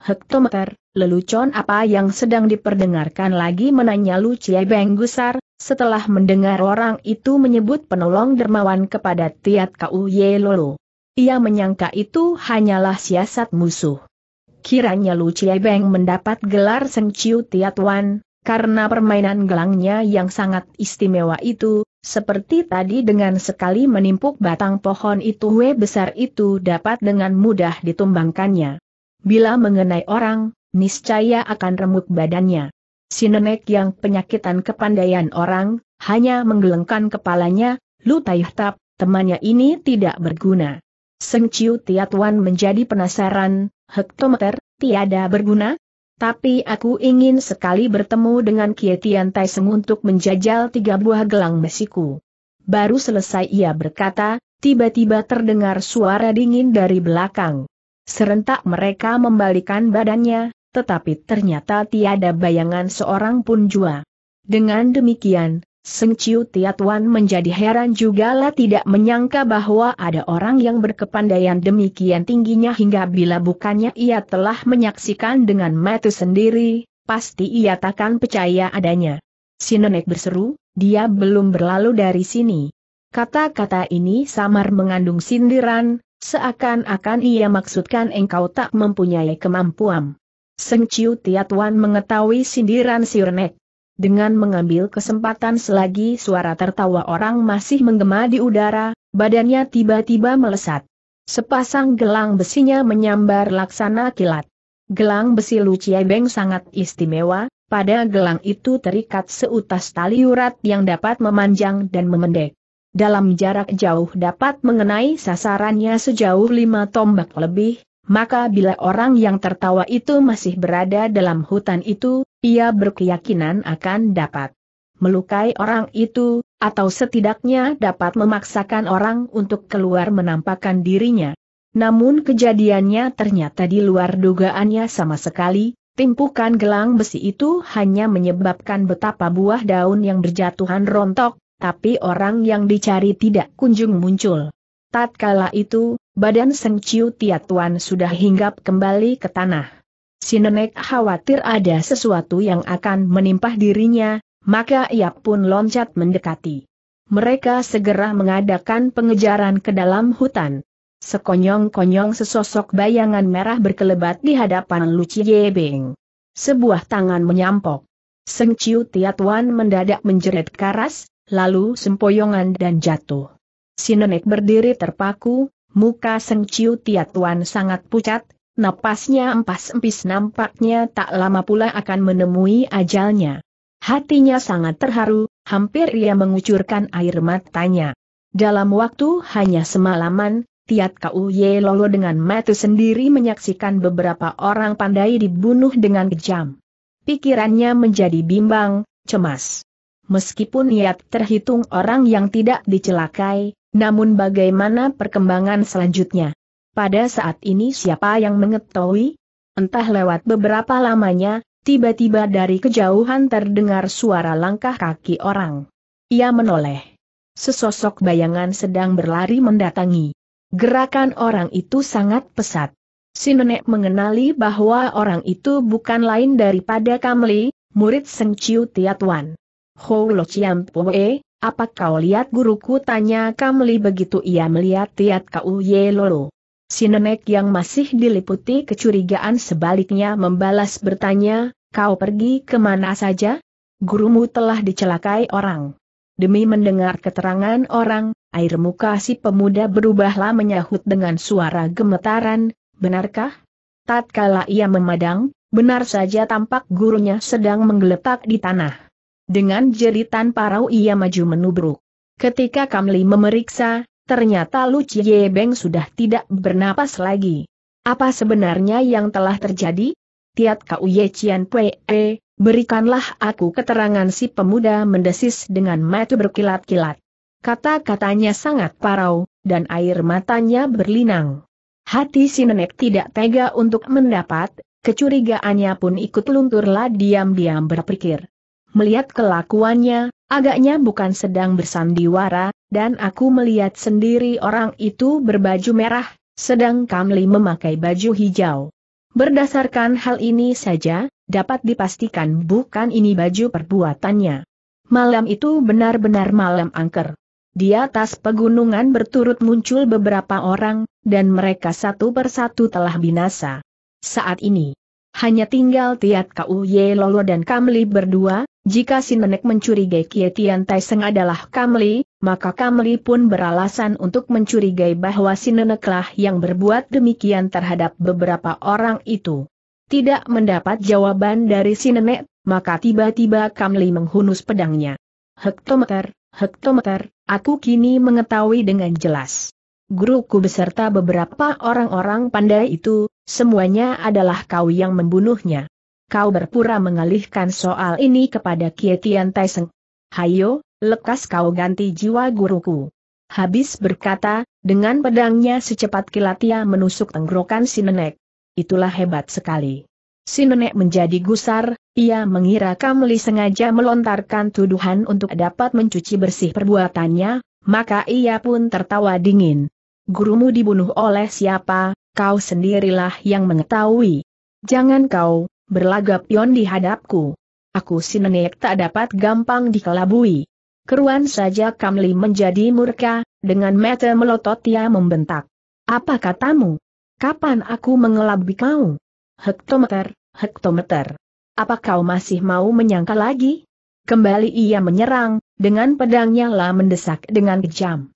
Hektometer, lelucon apa yang sedang diperdengarkan lagi menanya Lu Beng Gusar, setelah mendengar orang itu menyebut penolong dermawan kepada Tiat Kau Ye Lolo. Ia menyangka itu hanyalah siasat musuh. Kiranya Lu Beng mendapat gelar Seng Ciu Tiat Wan, karena permainan gelangnya yang sangat istimewa itu, seperti tadi dengan sekali menimpuk batang pohon itu hue besar itu dapat dengan mudah ditumbangkannya. Bila mengenai orang, niscaya akan remuk badannya. Si nenek yang penyakitan kepandaian orang, hanya menggelengkan kepalanya, Lu Tap, temannya ini tidak berguna. Seng Ciu Tiatuan menjadi penasaran, hektometer, tiada berguna, tapi aku ingin sekali bertemu dengan Kietian Taiseng untuk menjajal tiga buah gelang besiku. Baru selesai ia berkata, tiba-tiba terdengar suara dingin dari belakang. Serentak mereka membalikan badannya, tetapi ternyata tiada bayangan seorang pun jua. Dengan demikian, Seng Chiu Tiatuan menjadi heran juga lah tidak menyangka bahwa ada orang yang berkepandaian demikian tingginya hingga bila bukannya ia telah menyaksikan dengan mata sendiri, pasti ia takkan percaya adanya. Si nenek berseru, dia belum berlalu dari sini. Kata-kata ini samar mengandung sindiran, seakan-akan ia maksudkan engkau tak mempunyai kemampuan. Seng Chiu Tiatuan mengetahui sindiran si nenek dengan mengambil kesempatan selagi suara tertawa orang masih menggema di udara, badannya tiba-tiba melesat. Sepasang gelang besinya menyambar laksana kilat. Gelang besi Lucia Beng sangat istimewa, pada gelang itu terikat seutas tali urat yang dapat memanjang dan memendek. Dalam jarak jauh dapat mengenai sasarannya sejauh lima tombak lebih, maka bila orang yang tertawa itu masih berada dalam hutan itu, ia berkeyakinan akan dapat melukai orang itu, atau setidaknya dapat memaksakan orang untuk keluar menampakkan dirinya. Namun kejadiannya ternyata di luar dugaannya sama sekali, timpukan gelang besi itu hanya menyebabkan betapa buah daun yang berjatuhan rontok, tapi orang yang dicari tidak kunjung muncul. Tatkala itu, badan Seng Chiu Tiatuan sudah hinggap kembali ke tanah si nenek khawatir ada sesuatu yang akan menimpah dirinya, maka ia pun loncat mendekati. Mereka segera mengadakan pengejaran ke dalam hutan. Sekonyong-konyong sesosok bayangan merah berkelebat di hadapan Lu Yebing. Sebuah tangan menyampok. Seng Ciu Tiatuan mendadak menjerit keras, lalu sempoyongan dan jatuh. Si nenek berdiri terpaku, muka Seng Ciu Tiatuan sangat pucat, Napasnya empas-empis nampaknya tak lama pula akan menemui ajalnya. Hatinya sangat terharu, hampir ia mengucurkan air matanya. Dalam waktu hanya semalaman, Tiat kau ye Lolo dengan mata sendiri menyaksikan beberapa orang pandai dibunuh dengan kejam. Pikirannya menjadi bimbang, cemas. Meskipun ia terhitung orang yang tidak dicelakai, namun bagaimana perkembangan selanjutnya? Pada saat ini siapa yang mengetahui? Entah lewat beberapa lamanya, tiba-tiba dari kejauhan terdengar suara langkah kaki orang. Ia menoleh. Sesosok bayangan sedang berlari mendatangi. Gerakan orang itu sangat pesat. Si nenek mengenali bahwa orang itu bukan lain daripada Kamli, murid Seng Chiu Tiatuan. Ho Lo Chiam Poe, apa kau lihat guruku tanya Kamli begitu ia melihat Tiat Kau Ye Lolo. Si nenek yang masih diliputi kecurigaan sebaliknya membalas bertanya, kau pergi kemana saja? Gurumu telah dicelakai orang. Demi mendengar keterangan orang, air muka si pemuda berubahlah menyahut dengan suara gemetaran, benarkah? Tatkala ia memadang, benar saja tampak gurunya sedang menggeletak di tanah. Dengan jeritan parau ia maju menubruk. Ketika Kamli memeriksa, ternyata Lu Chie Beng sudah tidak bernapas lagi. Apa sebenarnya yang telah terjadi? Tiat Kau Ye Chian Pue, eh, berikanlah aku keterangan si pemuda mendesis dengan mata berkilat-kilat. Kata-katanya sangat parau, dan air matanya berlinang. Hati si nenek tidak tega untuk mendapat, kecurigaannya pun ikut lunturlah diam-diam berpikir. Melihat kelakuannya, agaknya bukan sedang bersandiwara, dan aku melihat sendiri orang itu berbaju merah, sedang Kamli memakai baju hijau. Berdasarkan hal ini saja, dapat dipastikan bukan ini baju perbuatannya. Malam itu benar-benar malam angker. Di atas pegunungan berturut muncul beberapa orang, dan mereka satu persatu telah binasa. Saat ini, hanya tinggal Tiat Kau Ye Lolo dan Kamli berdua, jika si nenek mencurigai Kie Tian Tai Seng adalah Kamli, maka Kamli pun beralasan untuk mencurigai bahwa si neneklah yang berbuat demikian terhadap beberapa orang itu. Tidak mendapat jawaban dari si nenek, maka tiba-tiba Kamli menghunus pedangnya. Hektometer, hektometer, aku kini mengetahui dengan jelas. Guruku beserta beberapa orang-orang pandai itu, Semuanya adalah kau yang membunuhnya. Kau berpura mengalihkan soal ini kepada Kietian Taiseng. Hayo, lekas kau ganti jiwa guruku. Habis berkata, dengan pedangnya secepat kilat ia menusuk tenggorokan si nenek. Itulah hebat sekali. Si nenek menjadi gusar, ia mengira Kamli sengaja melontarkan tuduhan untuk dapat mencuci bersih perbuatannya, maka ia pun tertawa dingin. Gurumu dibunuh oleh siapa, kau sendirilah yang mengetahui. Jangan kau, berlagak pion di hadapku. Aku si nenek tak dapat gampang dikelabui. Keruan saja Kamli menjadi murka, dengan mata melotot ia membentak. Apa katamu? Kapan aku mengelabui kau? Hektometer, hektometer. Apa kau masih mau menyangka lagi? Kembali ia menyerang, dengan pedangnya lah mendesak dengan kejam.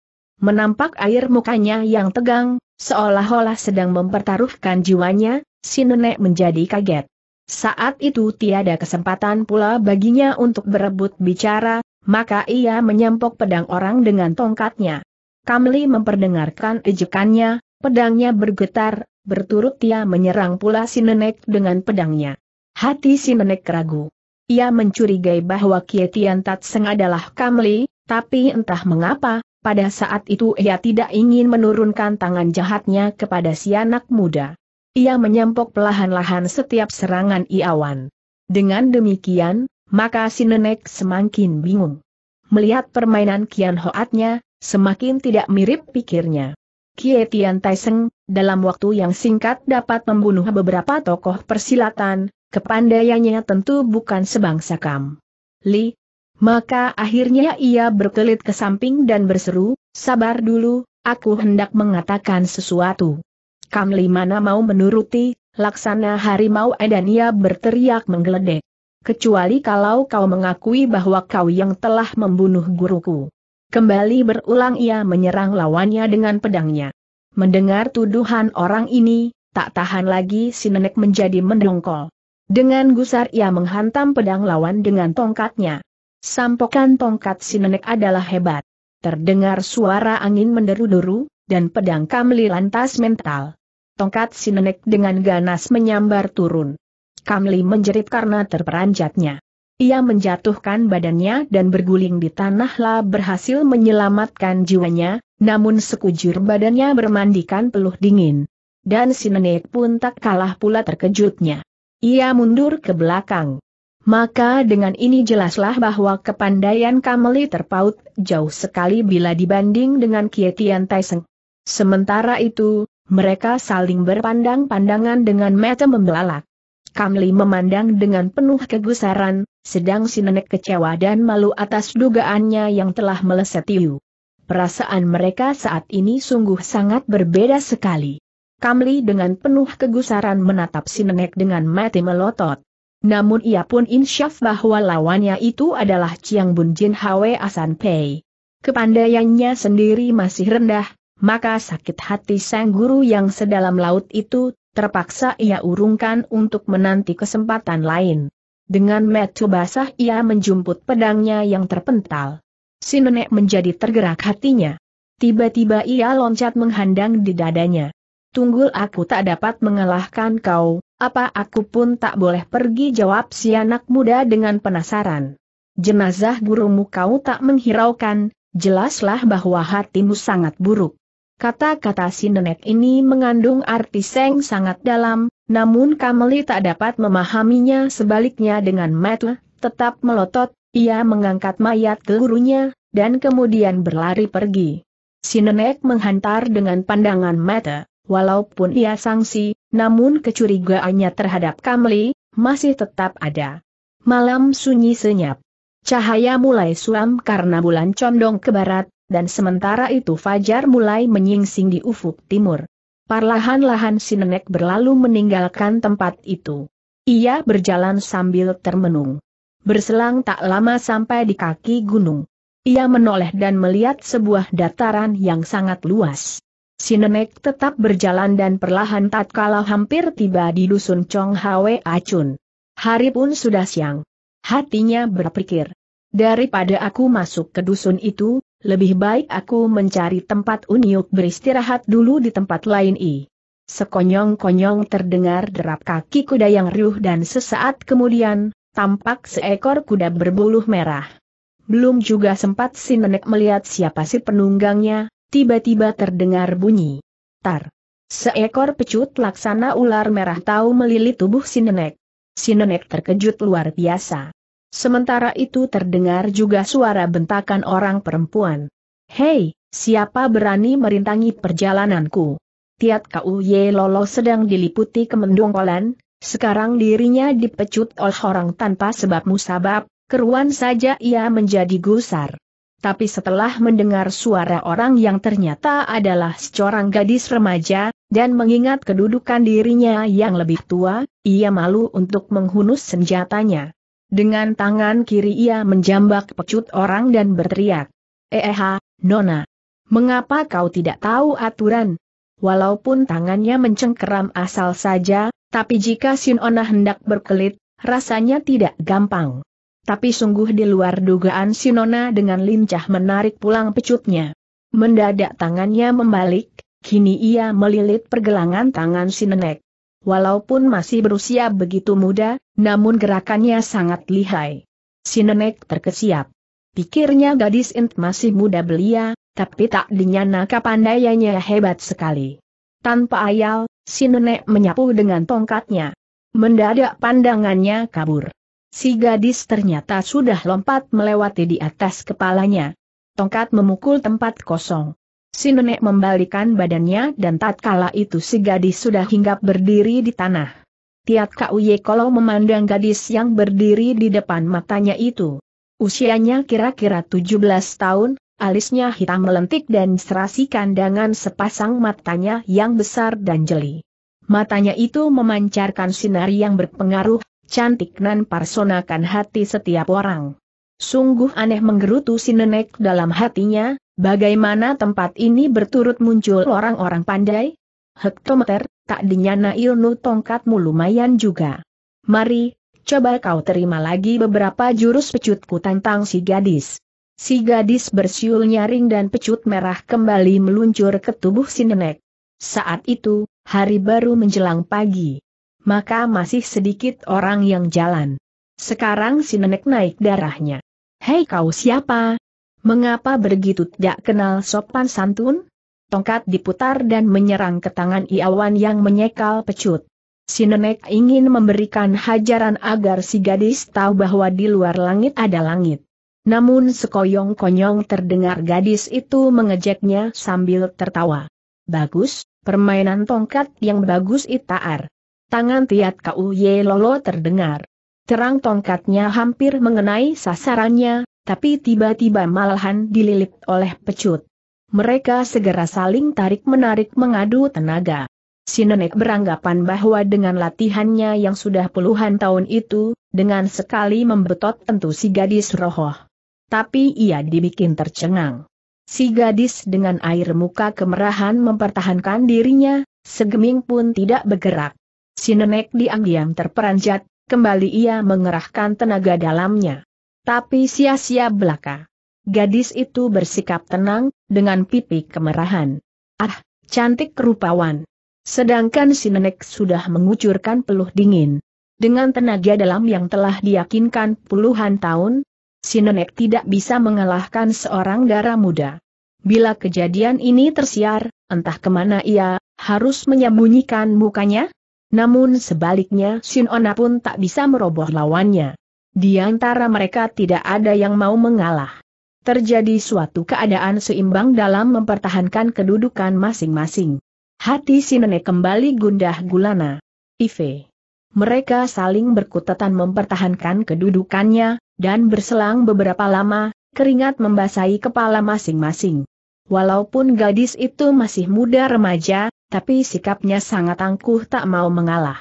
Menampak air mukanya yang tegang, seolah-olah sedang mempertaruhkan jiwanya, si nenek menjadi kaget. Saat itu tiada kesempatan pula baginya untuk berebut bicara, maka ia menyempok pedang orang dengan tongkatnya. Kamli memperdengarkan ejekannya, pedangnya bergetar, berturut ia menyerang pula si nenek dengan pedangnya. Hati si nenek ragu. Ia mencurigai bahwa Kietian Tatseng adalah Kamli, tapi entah mengapa, pada saat itu ia tidak ingin menurunkan tangan jahatnya kepada si anak muda. Ia menyempok pelahan-lahan setiap serangan Iawan. Dengan demikian, maka si nenek semakin bingung. Melihat permainan Kian Hoatnya, semakin tidak mirip pikirnya. Kie Tian Taiseng, dalam waktu yang singkat dapat membunuh beberapa tokoh persilatan, kepandaiannya tentu bukan sebangsa Kam. Li, maka akhirnya ia berkelit ke samping dan berseru, sabar dulu, aku hendak mengatakan sesuatu. Kamli mana mau menuruti, laksana harimau dan ia berteriak menggeledek. Kecuali kalau kau mengakui bahwa kau yang telah membunuh guruku. Kembali berulang ia menyerang lawannya dengan pedangnya. Mendengar tuduhan orang ini, tak tahan lagi si nenek menjadi mendongkol. Dengan gusar ia menghantam pedang lawan dengan tongkatnya. Sampokan tongkat si nenek adalah hebat. Terdengar suara angin menderu-deru, dan pedang Kamli lantas mental. Tongkat si nenek dengan ganas menyambar turun. Kamli menjerit karena terperanjatnya. Ia menjatuhkan badannya dan berguling di tanahlah berhasil menyelamatkan jiwanya, namun sekujur badannya bermandikan peluh dingin. Dan si nenek pun tak kalah pula terkejutnya. Ia mundur ke belakang. Maka dengan ini jelaslah bahwa kepandaian Kameli terpaut jauh sekali bila dibanding dengan Kietian Taiseng. Sementara itu, mereka saling berpandang-pandangan dengan mata membelalak. Kamli memandang dengan penuh kegusaran, sedang si nenek kecewa dan malu atas dugaannya yang telah meleset Yu. Perasaan mereka saat ini sungguh sangat berbeda sekali. Kamli dengan penuh kegusaran menatap si nenek dengan mata melotot. Namun ia pun insyaf bahwa lawannya itu adalah Chiang Bun Jin Hwe Asan Pei. Kepandaiannya sendiri masih rendah, maka sakit hati sang guru yang sedalam laut itu, terpaksa ia urungkan untuk menanti kesempatan lain. Dengan metu basah ia menjumput pedangnya yang terpental. Si nenek menjadi tergerak hatinya. Tiba-tiba ia loncat menghadang di dadanya. Tunggul aku tak dapat mengalahkan kau, apa aku pun tak boleh pergi jawab si anak muda dengan penasaran. Jenazah gurumu kau tak menghiraukan, jelaslah bahwa hatimu sangat buruk. Kata-kata si nenek ini mengandung arti seng sangat dalam, namun Kameli tak dapat memahaminya sebaliknya dengan Metle, tetap melotot, ia mengangkat mayat ke gurunya, dan kemudian berlari pergi. Si nenek menghantar dengan pandangan mata, walaupun ia sangsi, namun kecurigaannya terhadap Kamli, masih tetap ada. Malam sunyi senyap. Cahaya mulai suram karena bulan condong ke barat, dan sementara itu fajar mulai menyingsing di ufuk timur. parlahan lahan si nenek berlalu meninggalkan tempat itu. Ia berjalan sambil termenung. Berselang tak lama sampai di kaki gunung. Ia menoleh dan melihat sebuah dataran yang sangat luas. Sinemek tetap berjalan dan perlahan tatkala hampir tiba di dusun Chong Hwe Acun. Hari pun sudah siang. Hatinya berpikir, daripada aku masuk ke dusun itu, lebih baik aku mencari tempat Uniuk beristirahat dulu di tempat lain i. Sekonyong-konyong terdengar derap kaki kuda yang riuh dan sesaat kemudian, tampak seekor kuda berbulu merah. Belum juga sempat si nenek melihat siapa si penunggangnya, tiba-tiba terdengar bunyi. Tar. Seekor pecut laksana ular merah tahu melilit tubuh si nenek. Si nenek terkejut luar biasa. Sementara itu terdengar juga suara bentakan orang perempuan. Hei, siapa berani merintangi perjalananku? Tiat ye Lolo sedang diliputi kemendongkolan, sekarang dirinya dipecut oleh orang tanpa sebab musabab, keruan saja ia menjadi gusar tapi setelah mendengar suara orang yang ternyata adalah seorang gadis remaja, dan mengingat kedudukan dirinya yang lebih tua, ia malu untuk menghunus senjatanya. Dengan tangan kiri ia menjambak pecut orang dan berteriak. Eha, Nona. Mengapa kau tidak tahu aturan? Walaupun tangannya mencengkeram asal saja, tapi jika Sinona hendak berkelit, rasanya tidak gampang. Tapi sungguh di luar dugaan si Nona dengan lincah menarik pulang pecutnya. Mendadak tangannya membalik, kini ia melilit pergelangan tangan si nenek. Walaupun masih berusia begitu muda, namun gerakannya sangat lihai. Si nenek terkesiap. Pikirnya gadis int masih muda belia, tapi tak dinyana kepandaiannya hebat sekali. Tanpa ayal, si nenek menyapu dengan tongkatnya. Mendadak pandangannya kabur. Si gadis ternyata sudah lompat melewati di atas kepalanya. Tongkat memukul tempat kosong. Si nenek membalikan badannya dan tatkala itu si gadis sudah hinggap berdiri di tanah. Tiat Kuye kalau memandang gadis yang berdiri di depan matanya itu. Usianya kira-kira 17 tahun, alisnya hitam melentik dan serasi kandangan sepasang matanya yang besar dan jeli. Matanya itu memancarkan sinar yang berpengaruh, cantik nan parsonakan hati setiap orang. Sungguh aneh menggerutu si nenek dalam hatinya, bagaimana tempat ini berturut muncul orang-orang pandai? Hektometer, tak dinyana ilmu tongkatmu lumayan juga. Mari, coba kau terima lagi beberapa jurus pecutku tentang si gadis. Si gadis bersiul nyaring dan pecut merah kembali meluncur ke tubuh si nenek. Saat itu, hari baru menjelang pagi maka masih sedikit orang yang jalan. Sekarang si nenek naik darahnya. Hei kau siapa? Mengapa begitu tidak kenal sopan santun? Tongkat diputar dan menyerang ke tangan Iawan yang menyekal pecut. Si nenek ingin memberikan hajaran agar si gadis tahu bahwa di luar langit ada langit. Namun sekoyong-konyong terdengar gadis itu mengejeknya sambil tertawa. Bagus, permainan tongkat yang bagus Itaar. Tangan Tiat kau ye Lolo terdengar. Terang tongkatnya hampir mengenai sasarannya, tapi tiba-tiba malahan dililit oleh pecut. Mereka segera saling tarik-menarik mengadu tenaga. Si nenek beranggapan bahwa dengan latihannya yang sudah puluhan tahun itu, dengan sekali membetot tentu si gadis rohoh. Tapi ia dibikin tercengang. Si gadis dengan air muka kemerahan mempertahankan dirinya, segeming pun tidak bergerak. Sinenek diam-diam terperanjat, kembali ia mengerahkan tenaga dalamnya. Tapi sia-sia belaka. Gadis itu bersikap tenang, dengan pipi kemerahan. Ah, cantik kerupawan. Sedangkan si nenek sudah mengucurkan peluh dingin. Dengan tenaga dalam yang telah diyakinkan puluhan tahun, si nenek tidak bisa mengalahkan seorang darah muda. Bila kejadian ini tersiar, entah kemana ia, harus menyembunyikan mukanya? Namun sebaliknya Ona pun tak bisa meroboh lawannya. Di antara mereka tidak ada yang mau mengalah. Terjadi suatu keadaan seimbang dalam mempertahankan kedudukan masing-masing. Hati Sinone kembali gundah gulana. IV. Mereka saling berkutatan mempertahankan kedudukannya, dan berselang beberapa lama, keringat membasahi kepala masing-masing. Walaupun gadis itu masih muda remaja, tapi sikapnya sangat angkuh tak mau mengalah.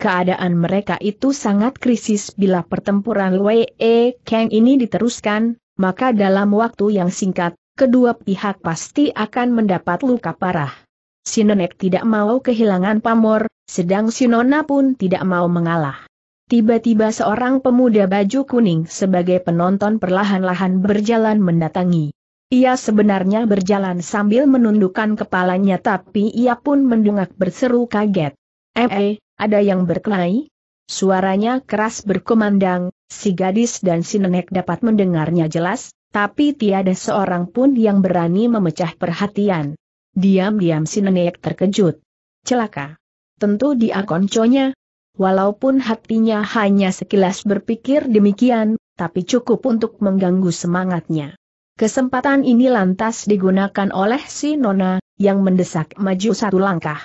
Keadaan mereka itu sangat krisis bila pertempuran Wei E Kang ini diteruskan, maka dalam waktu yang singkat, kedua pihak pasti akan mendapat luka parah. Sinonek tidak mau kehilangan pamor, sedang Sinona pun tidak mau mengalah. Tiba-tiba seorang pemuda baju kuning sebagai penonton perlahan-lahan berjalan mendatangi. Ia sebenarnya berjalan sambil menundukkan kepalanya tapi ia pun mendongak berseru kaget. Eh, eh, ada yang berkelahi? Suaranya keras berkumandang, si gadis dan si nenek dapat mendengarnya jelas, tapi tiada seorang pun yang berani memecah perhatian. Diam-diam si nenek terkejut. Celaka. Tentu dia konconya. Walaupun hatinya hanya sekilas berpikir demikian, tapi cukup untuk mengganggu semangatnya. Kesempatan ini lantas digunakan oleh si Nona, yang mendesak maju satu langkah.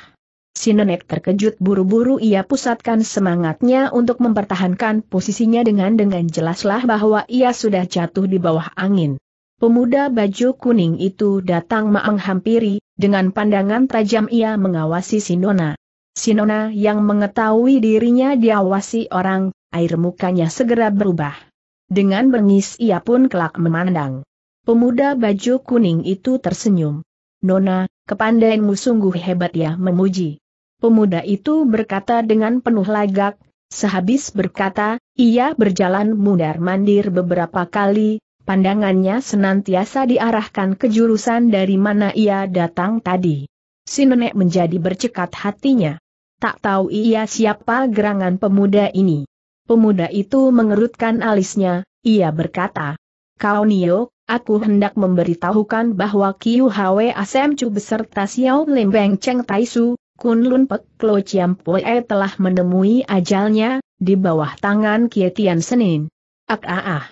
Si Nenek terkejut buru-buru ia pusatkan semangatnya untuk mempertahankan posisinya dengan dengan jelaslah bahwa ia sudah jatuh di bawah angin. Pemuda baju kuning itu datang menghampiri, dengan pandangan tajam ia mengawasi Sinona. Sinona yang mengetahui dirinya diawasi orang, air mukanya segera berubah. Dengan bengis ia pun kelak memandang. Pemuda baju kuning itu tersenyum. Nona, kepandaianmu sungguh hebat ya memuji. Pemuda itu berkata dengan penuh lagak, sehabis berkata, ia berjalan mundar-mandir beberapa kali, pandangannya senantiasa diarahkan ke jurusan dari mana ia datang tadi. Si nenek menjadi bercekat hatinya. Tak tahu ia siapa gerangan pemuda ini. Pemuda itu mengerutkan alisnya, ia berkata, Kau Nio, Aku hendak memberitahukan bahwa Kiu Hwe Asem Chu beserta Xiao Lim Beng Cheng Tai Su, Kun Lun Pek Klo Chiam Poe telah menemui ajalnya, di bawah tangan Tian Senin. Ak ah, ah ah.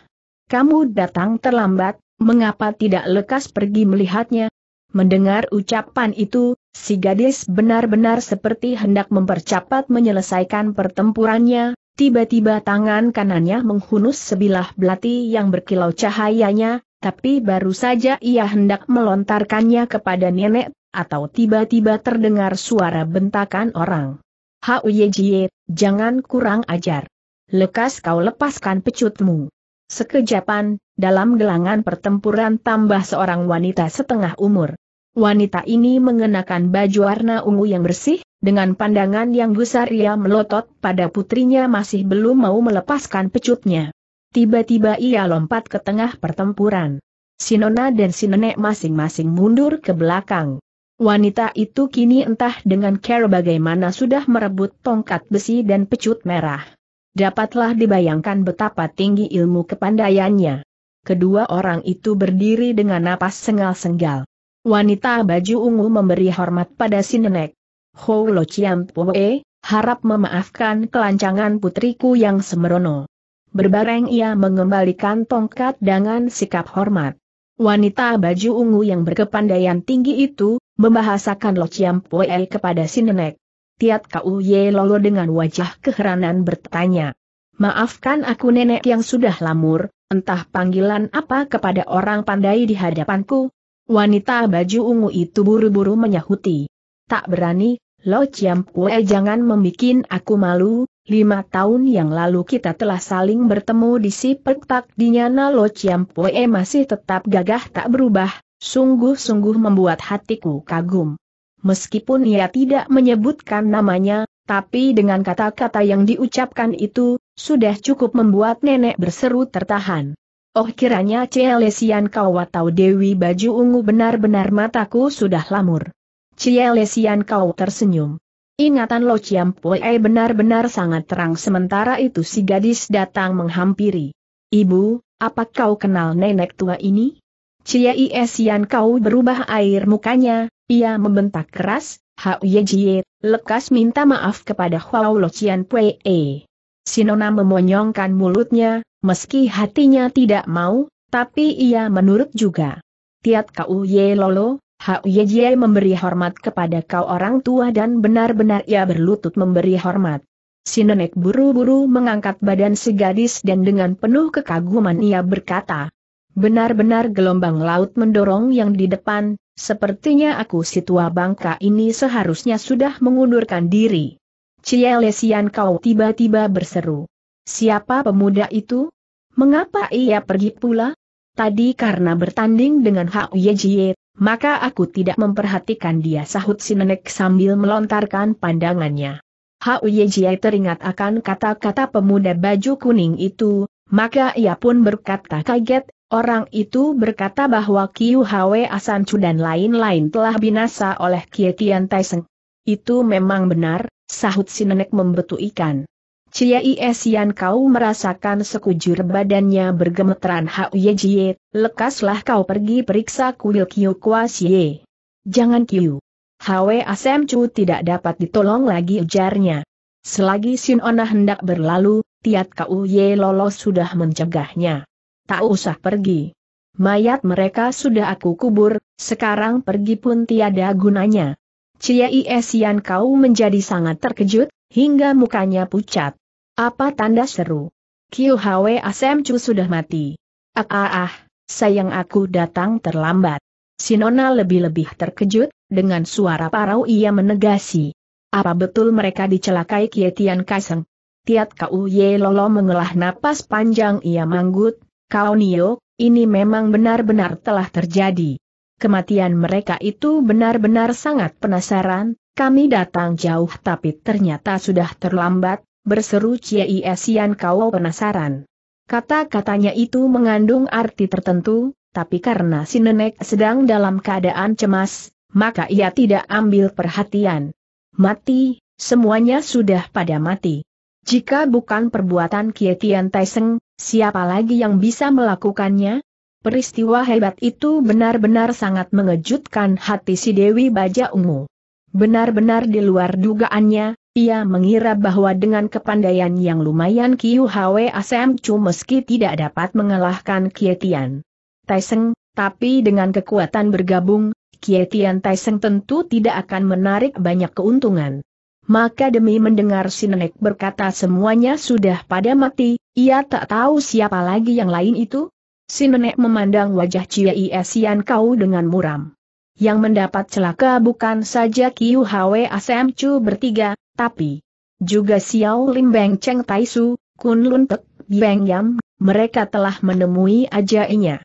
Kamu datang terlambat, mengapa tidak lekas pergi melihatnya? Mendengar ucapan itu, si gadis benar-benar seperti hendak mempercepat menyelesaikan pertempurannya, Tiba-tiba tangan kanannya menghunus sebilah belati yang berkilau cahayanya, tapi baru saja ia hendak melontarkannya kepada nenek, atau tiba-tiba terdengar suara bentakan orang. Hau Yejie, jangan kurang ajar. Lekas kau lepaskan pecutmu. Sekejapan, dalam gelangan pertempuran tambah seorang wanita setengah umur. Wanita ini mengenakan baju warna ungu yang bersih, dengan pandangan yang besar ia melotot pada putrinya masih belum mau melepaskan pecutnya. Tiba-tiba ia lompat ke tengah pertempuran. Sinona dan Sinenek masing-masing mundur ke belakang. Wanita itu kini entah dengan care bagaimana sudah merebut tongkat besi dan pecut merah. Dapatlah dibayangkan betapa tinggi ilmu kepandaiannya. Kedua orang itu berdiri dengan napas sengal-senggal. Wanita baju ungu memberi hormat pada Sinenek. Ho Lo Chiam Pue, harap memaafkan kelancangan putriku yang semerono. Berbareng ia mengembalikan tongkat dengan sikap hormat. Wanita baju ungu yang berkepandaian tinggi itu, membahasakan Lo Chiam Poel kepada si nenek. Tiat Kau Ye Lolo dengan wajah keheranan bertanya. Maafkan aku nenek yang sudah lamur, entah panggilan apa kepada orang pandai di hadapanku. Wanita baju ungu itu buru-buru menyahuti. Tak berani, Lo Chiam Poel jangan membuat aku malu, Lima tahun yang lalu kita telah saling bertemu di si di Dinyana Lo Chiampoe e masih tetap gagah tak berubah, sungguh-sungguh membuat hatiku kagum. Meskipun ia tidak menyebutkan namanya, tapi dengan kata-kata yang diucapkan itu, sudah cukup membuat nenek berseru tertahan. Oh kiranya Cielesian atau Dewi Baju Ungu benar-benar mataku sudah lamur. Cielesian kau tersenyum. Ingatan Lo Chiam Pue benar-benar sangat terang sementara itu si gadis datang menghampiri. Ibu, apa kau kenal nenek tua ini? Cia Iesian kau berubah air mukanya, ia membentak keras, Hau Ye Jie, lekas minta maaf kepada Huao Lo Chian Pue. E. Sinona memonyongkan mulutnya, meski hatinya tidak mau, tapi ia menurut juga. Tiat kau Ye Lolo, Hyejie memberi hormat kepada kau orang tua dan benar-benar ia berlutut memberi hormat. Si nenek buru-buru mengangkat badan si gadis dan dengan penuh kekaguman ia berkata, Benar-benar gelombang laut mendorong yang di depan, sepertinya aku si tua bangka ini seharusnya sudah mengundurkan diri. Cie Lesian kau tiba-tiba berseru. Siapa pemuda itu? Mengapa ia pergi pula? Tadi karena bertanding dengan Hau Ye Jie, maka aku tidak memperhatikan dia sahut si nenek sambil melontarkan pandangannya. Hau teringat akan kata-kata pemuda baju kuning itu, maka ia pun berkata kaget, orang itu berkata bahwa Kiu Hwe Asancu dan lain-lain telah binasa oleh Kie Tian Taiseng. Itu memang benar, sahut si nenek membetuikan. Ciai Esian kau merasakan sekujur badannya bergemeteran Ye Jie, lekaslah kau pergi periksa kuil Kiu Kwa Xie. Jangan Kiu. Hwe Asem Chu tidak dapat ditolong lagi ujarnya. Selagi Ona hendak berlalu, Tiat Kau Ye Lolos sudah mencegahnya. Tak usah pergi. Mayat mereka sudah aku kubur, sekarang pergi pun tiada gunanya. Ciai Esian kau menjadi sangat terkejut, hingga mukanya pucat. Apa tanda seru? Kiu Hwe Asemcu sudah mati. Ah ah ah, sayang aku datang terlambat. Sinona lebih-lebih terkejut, dengan suara parau ia menegasi. Apa betul mereka dicelakai Kietian Kaseng? Tiat Kau Ye Lolo mengelah napas panjang ia manggut, Kau Nio, ini memang benar-benar telah terjadi. Kematian mereka itu benar-benar sangat penasaran, kami datang jauh tapi ternyata sudah terlambat, berseru Ciai Sian kau penasaran. Kata-katanya itu mengandung arti tertentu, tapi karena si nenek sedang dalam keadaan cemas, maka ia tidak ambil perhatian. Mati, semuanya sudah pada mati. Jika bukan perbuatan Kie Kietian Taiseng, siapa lagi yang bisa melakukannya? Peristiwa hebat itu benar-benar sangat mengejutkan hati si Dewi Baja Ungu. Benar-benar di luar dugaannya, ia mengira bahwa dengan kepandaian yang lumayan Kiu Hwe Asem Chu meski tidak dapat mengalahkan Kietian Taiseng, tapi dengan kekuatan bergabung, Kietian Taiseng tentu tidak akan menarik banyak keuntungan. Maka demi mendengar si nenek berkata semuanya sudah pada mati, ia tak tahu siapa lagi yang lain itu. Si nenek memandang wajah Ciai Esian Kau dengan muram. Yang mendapat celaka bukan saja Kiu Hwe Asem Chu bertiga, tapi juga Xiao Lim Beng Cheng Tai Su, Kun Lun Pek, Beng Yam, mereka telah menemui ajainya.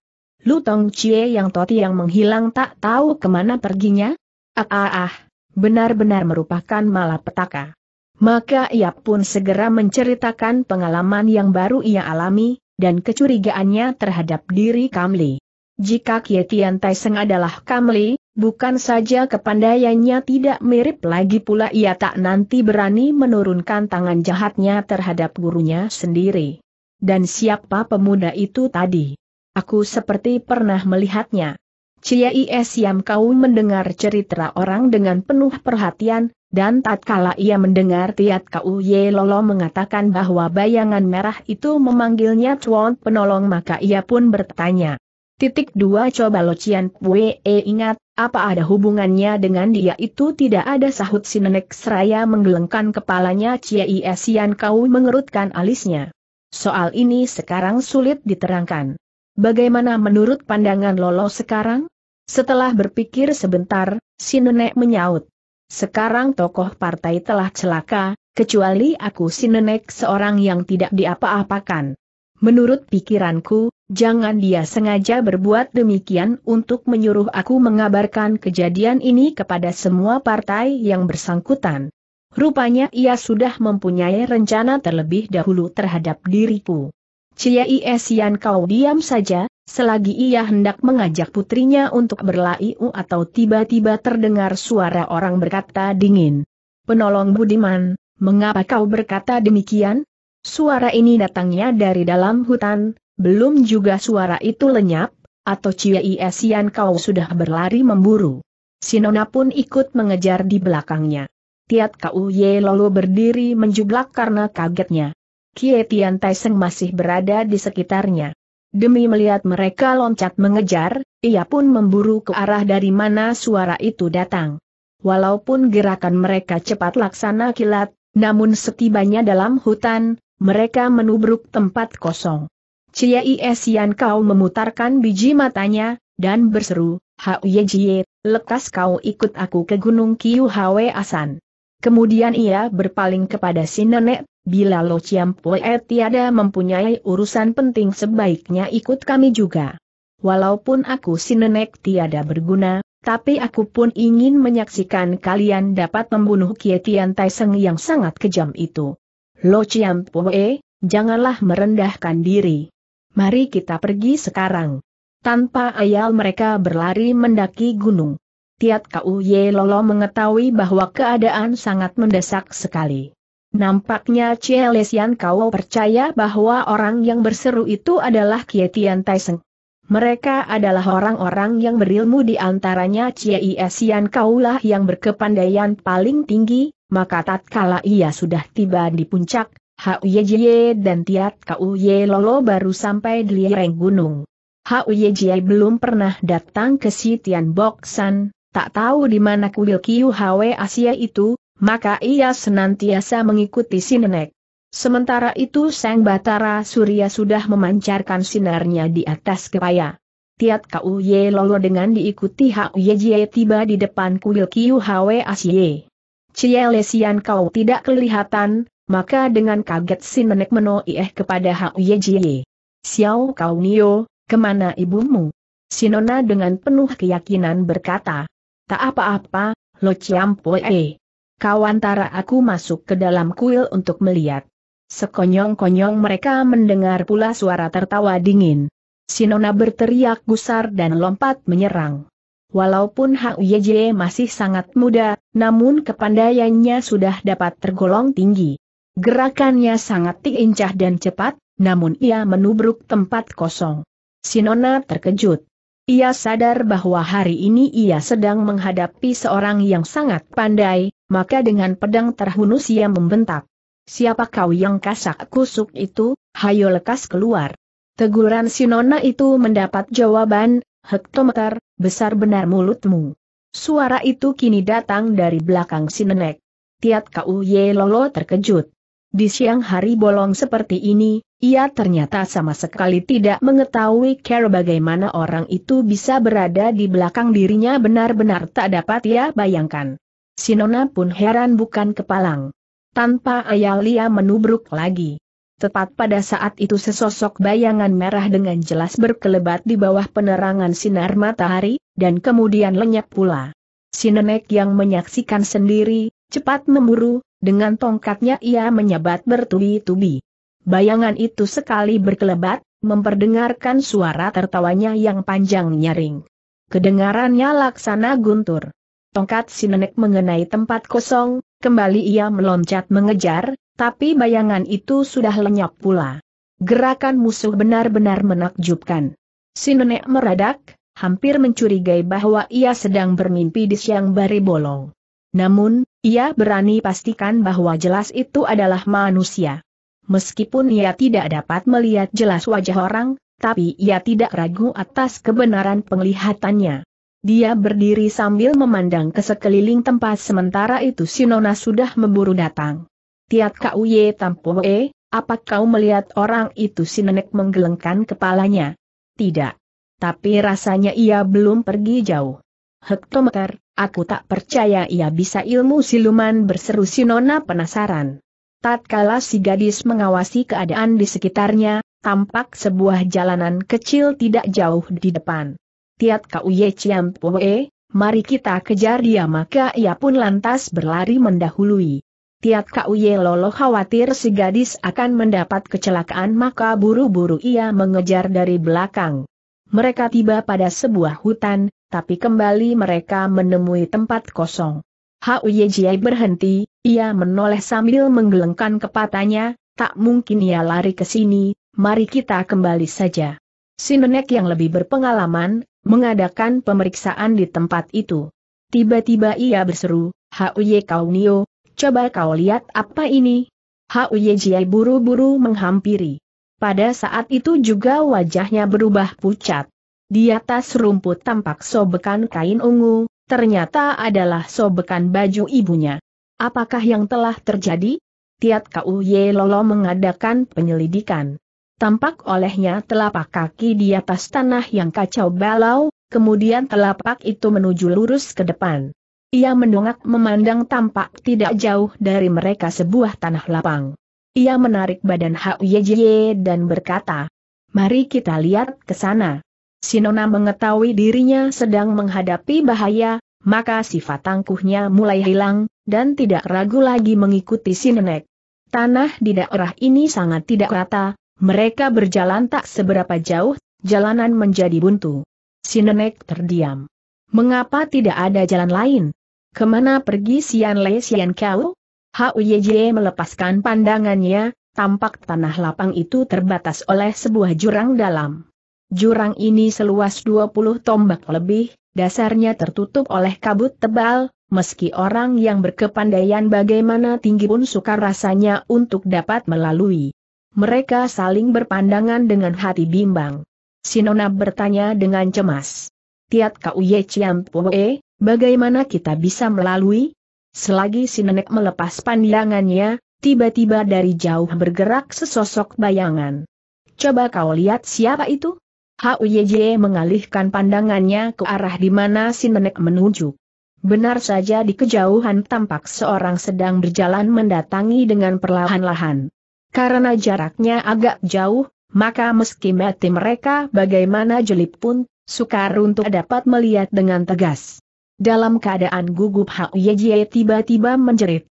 Lu Tong Chie yang Toti yang menghilang tak tahu kemana perginya? Ah ah ah, benar-benar merupakan malapetaka. Maka ia pun segera menceritakan pengalaman yang baru ia alami, dan kecurigaannya terhadap diri Kamli. Jika Kietian Taiseng adalah Kamli, Bukan saja kepandaiannya tidak mirip lagi pula ia tak nanti berani menurunkan tangan jahatnya terhadap gurunya sendiri. Dan siapa pemuda itu tadi? Aku seperti pernah melihatnya. Ciais yang kau mendengar cerita orang dengan penuh perhatian, dan tatkala ia mendengar Tiat Kau Ye Lolo mengatakan bahwa bayangan merah itu memanggilnya Tuan penolong maka ia pun bertanya. Titik dua coba Locian Pue eh, ingat, apa ada hubungannya dengan dia itu tidak ada sahut si nenek seraya menggelengkan kepalanya Ciei Esian kau mengerutkan alisnya. Soal ini sekarang sulit diterangkan. Bagaimana menurut pandangan Lolo sekarang? Setelah berpikir sebentar, si nenek menyaut. Sekarang tokoh partai telah celaka, kecuali aku si nenek seorang yang tidak diapa-apakan. Menurut pikiranku, jangan dia sengaja berbuat demikian untuk menyuruh aku mengabarkan kejadian ini kepada semua partai yang bersangkutan. Rupanya ia sudah mempunyai rencana terlebih dahulu terhadap diriku. Cia Yan kau diam saja, selagi ia hendak mengajak putrinya untuk berlaiu atau tiba-tiba terdengar suara orang berkata dingin. Penolong Budiman, mengapa kau berkata demikian? Suara ini datangnya dari dalam hutan, belum juga suara itu lenyap, atau Cia Esian kau sudah berlari memburu. Sinona pun ikut mengejar di belakangnya. Tiat Kau Ye lalu berdiri menjublak karena kagetnya. Kie Tian Taiseng masih berada di sekitarnya. Demi melihat mereka loncat mengejar, ia pun memburu ke arah dari mana suara itu datang. Walaupun gerakan mereka cepat laksana kilat, namun setibanya dalam hutan, mereka menubruk tempat kosong. Ciai Esian kau memutarkan biji matanya, dan berseru, Hau Jie, lekas kau ikut aku ke Gunung Kiu Hwe Asan. Kemudian ia berpaling kepada si nenek, bila Lo Chiam Pue tiada mempunyai urusan penting sebaiknya ikut kami juga. Walaupun aku si nenek tiada berguna, tapi aku pun ingin menyaksikan kalian dapat membunuh Kietian Taiseng yang sangat kejam itu. Lo Chiam janganlah merendahkan diri. Mari kita pergi sekarang. Tanpa ayal mereka berlari mendaki gunung. Tiat Kau Ye Lolo mengetahui bahwa keadaan sangat mendesak sekali. Nampaknya Cielesian Kau percaya bahwa orang yang berseru itu adalah Kie Kietian Taiseng. Mereka adalah orang-orang yang berilmu di antaranya Kau Kaulah yang berkepandaian paling tinggi, maka tatkala ia sudah tiba di puncak, Huyejie dan Tiat Kauye Lolo baru sampai di lereng gunung. Huyejie belum pernah datang ke Sitian Boksan, tak tahu di mana kuil Kiu Hwe Asia itu, maka ia senantiasa mengikuti si nenek. Sementara itu Sang Batara Surya sudah memancarkan sinarnya di atas kepaya. Tiat Kauye Lolo dengan diikuti Huyejie tiba di depan kuil Kiu Hwe Asia. Cie Lesian kau tidak kelihatan, maka dengan kaget si menek menoieh kepada Hak Ye Xiao kau Nio, kemana ibumu? Sinona dengan penuh keyakinan berkata, tak apa-apa, lo ciampoe. Kau antara aku masuk ke dalam kuil untuk melihat. Sekonyong-konyong mereka mendengar pula suara tertawa dingin. Sinona berteriak gusar dan lompat menyerang. Walaupun Hang masih sangat muda, namun kepandaiannya sudah dapat tergolong tinggi. Gerakannya sangat lincah dan cepat, namun ia menubruk tempat kosong. Sinona terkejut. Ia sadar bahwa hari ini ia sedang menghadapi seorang yang sangat pandai, maka dengan pedang terhunus ia membentak. Siapa kau yang kasak kusuk itu, hayo lekas keluar. Teguran Sinona itu mendapat jawaban, Hektometer, besar benar mulutmu. Suara itu kini datang dari belakang si nenek. Tiat kau ye lolo terkejut. Di siang hari bolong seperti ini, ia ternyata sama sekali tidak mengetahui care bagaimana orang itu bisa berada di belakang dirinya benar-benar tak dapat ia bayangkan. Sinona pun heran bukan kepalang. Tanpa ayah Lia menubruk lagi. Tepat pada saat itu sesosok bayangan merah dengan jelas berkelebat di bawah penerangan sinar matahari, dan kemudian lenyap pula. Si nenek yang menyaksikan sendiri, cepat memburu, dengan tongkatnya ia menyebat bertubi-tubi. Bayangan itu sekali berkelebat, memperdengarkan suara tertawanya yang panjang nyaring. Kedengarannya laksana guntur. Tongkat si nenek mengenai tempat kosong, kembali ia meloncat mengejar, tapi bayangan itu sudah lenyap pula. Gerakan musuh benar-benar menakjubkan. Si nenek meradak, hampir mencurigai bahwa ia sedang bermimpi di siang bari bolong. Namun, ia berani pastikan bahwa jelas itu adalah manusia. Meskipun ia tidak dapat melihat jelas wajah orang, tapi ia tidak ragu atas kebenaran penglihatannya. Dia berdiri sambil memandang ke sekeliling tempat sementara itu Sinona sudah memburu datang. Tiat Kuy Tampoe, apa kau melihat orang itu si nenek menggelengkan kepalanya? Tidak. Tapi rasanya ia belum pergi jauh. Hektometer, aku tak percaya ia bisa ilmu siluman berseru si nona penasaran. Tatkala si gadis mengawasi keadaan di sekitarnya, tampak sebuah jalanan kecil tidak jauh di depan. Tiat Kuy Ciampoe, mari kita kejar dia maka ia pun lantas berlari mendahului. Tiat Ye Lolo khawatir si gadis akan mendapat kecelakaan maka buru-buru ia mengejar dari belakang. Mereka tiba pada sebuah hutan, tapi kembali mereka menemui tempat kosong. Huye Jie berhenti, ia menoleh sambil menggelengkan kepatanya, tak mungkin ia lari ke sini, mari kita kembali saja. Si nenek yang lebih berpengalaman, mengadakan pemeriksaan di tempat itu. Tiba-tiba ia berseru, Kau Kaunio, coba kau lihat apa ini. Hau Yejiai buru-buru menghampiri. Pada saat itu juga wajahnya berubah pucat. Di atas rumput tampak sobekan kain ungu, ternyata adalah sobekan baju ibunya. Apakah yang telah terjadi? Tiat kau Ye Lolo mengadakan penyelidikan. Tampak olehnya telapak kaki di atas tanah yang kacau balau, kemudian telapak itu menuju lurus ke depan. Ia mendongak memandang tampak tidak jauh dari mereka sebuah tanah lapang. Ia menarik badan Hyjie dan berkata, Mari kita lihat ke sana. Sinona mengetahui dirinya sedang menghadapi bahaya, maka sifat tangkuhnya mulai hilang, dan tidak ragu lagi mengikuti Sinenek. Tanah di daerah ini sangat tidak rata, mereka berjalan tak seberapa jauh, jalanan menjadi buntu. Sinenek terdiam. Mengapa tidak ada jalan lain? kemana pergi Sian Le Sian Kau? Huyeje melepaskan pandangannya, tampak tanah lapang itu terbatas oleh sebuah jurang dalam. Jurang ini seluas 20 tombak lebih, dasarnya tertutup oleh kabut tebal, meski orang yang berkepandaian bagaimana tinggi pun sukar rasanya untuk dapat melalui. Mereka saling berpandangan dengan hati bimbang. Sinona bertanya dengan cemas. Tiat kau ye ciam Bagaimana kita bisa melalui? Selagi si nenek melepas pandangannya, tiba-tiba dari jauh bergerak sesosok bayangan. Coba kau lihat siapa itu? Huyj mengalihkan pandangannya ke arah di mana si nenek menuju. Benar saja di kejauhan tampak seorang sedang berjalan mendatangi dengan perlahan-lahan. Karena jaraknya agak jauh, maka meski mati mereka bagaimana jelip pun, sukar untuk dapat melihat dengan tegas. Dalam keadaan gugup Hak Ye tiba-tiba menjerit.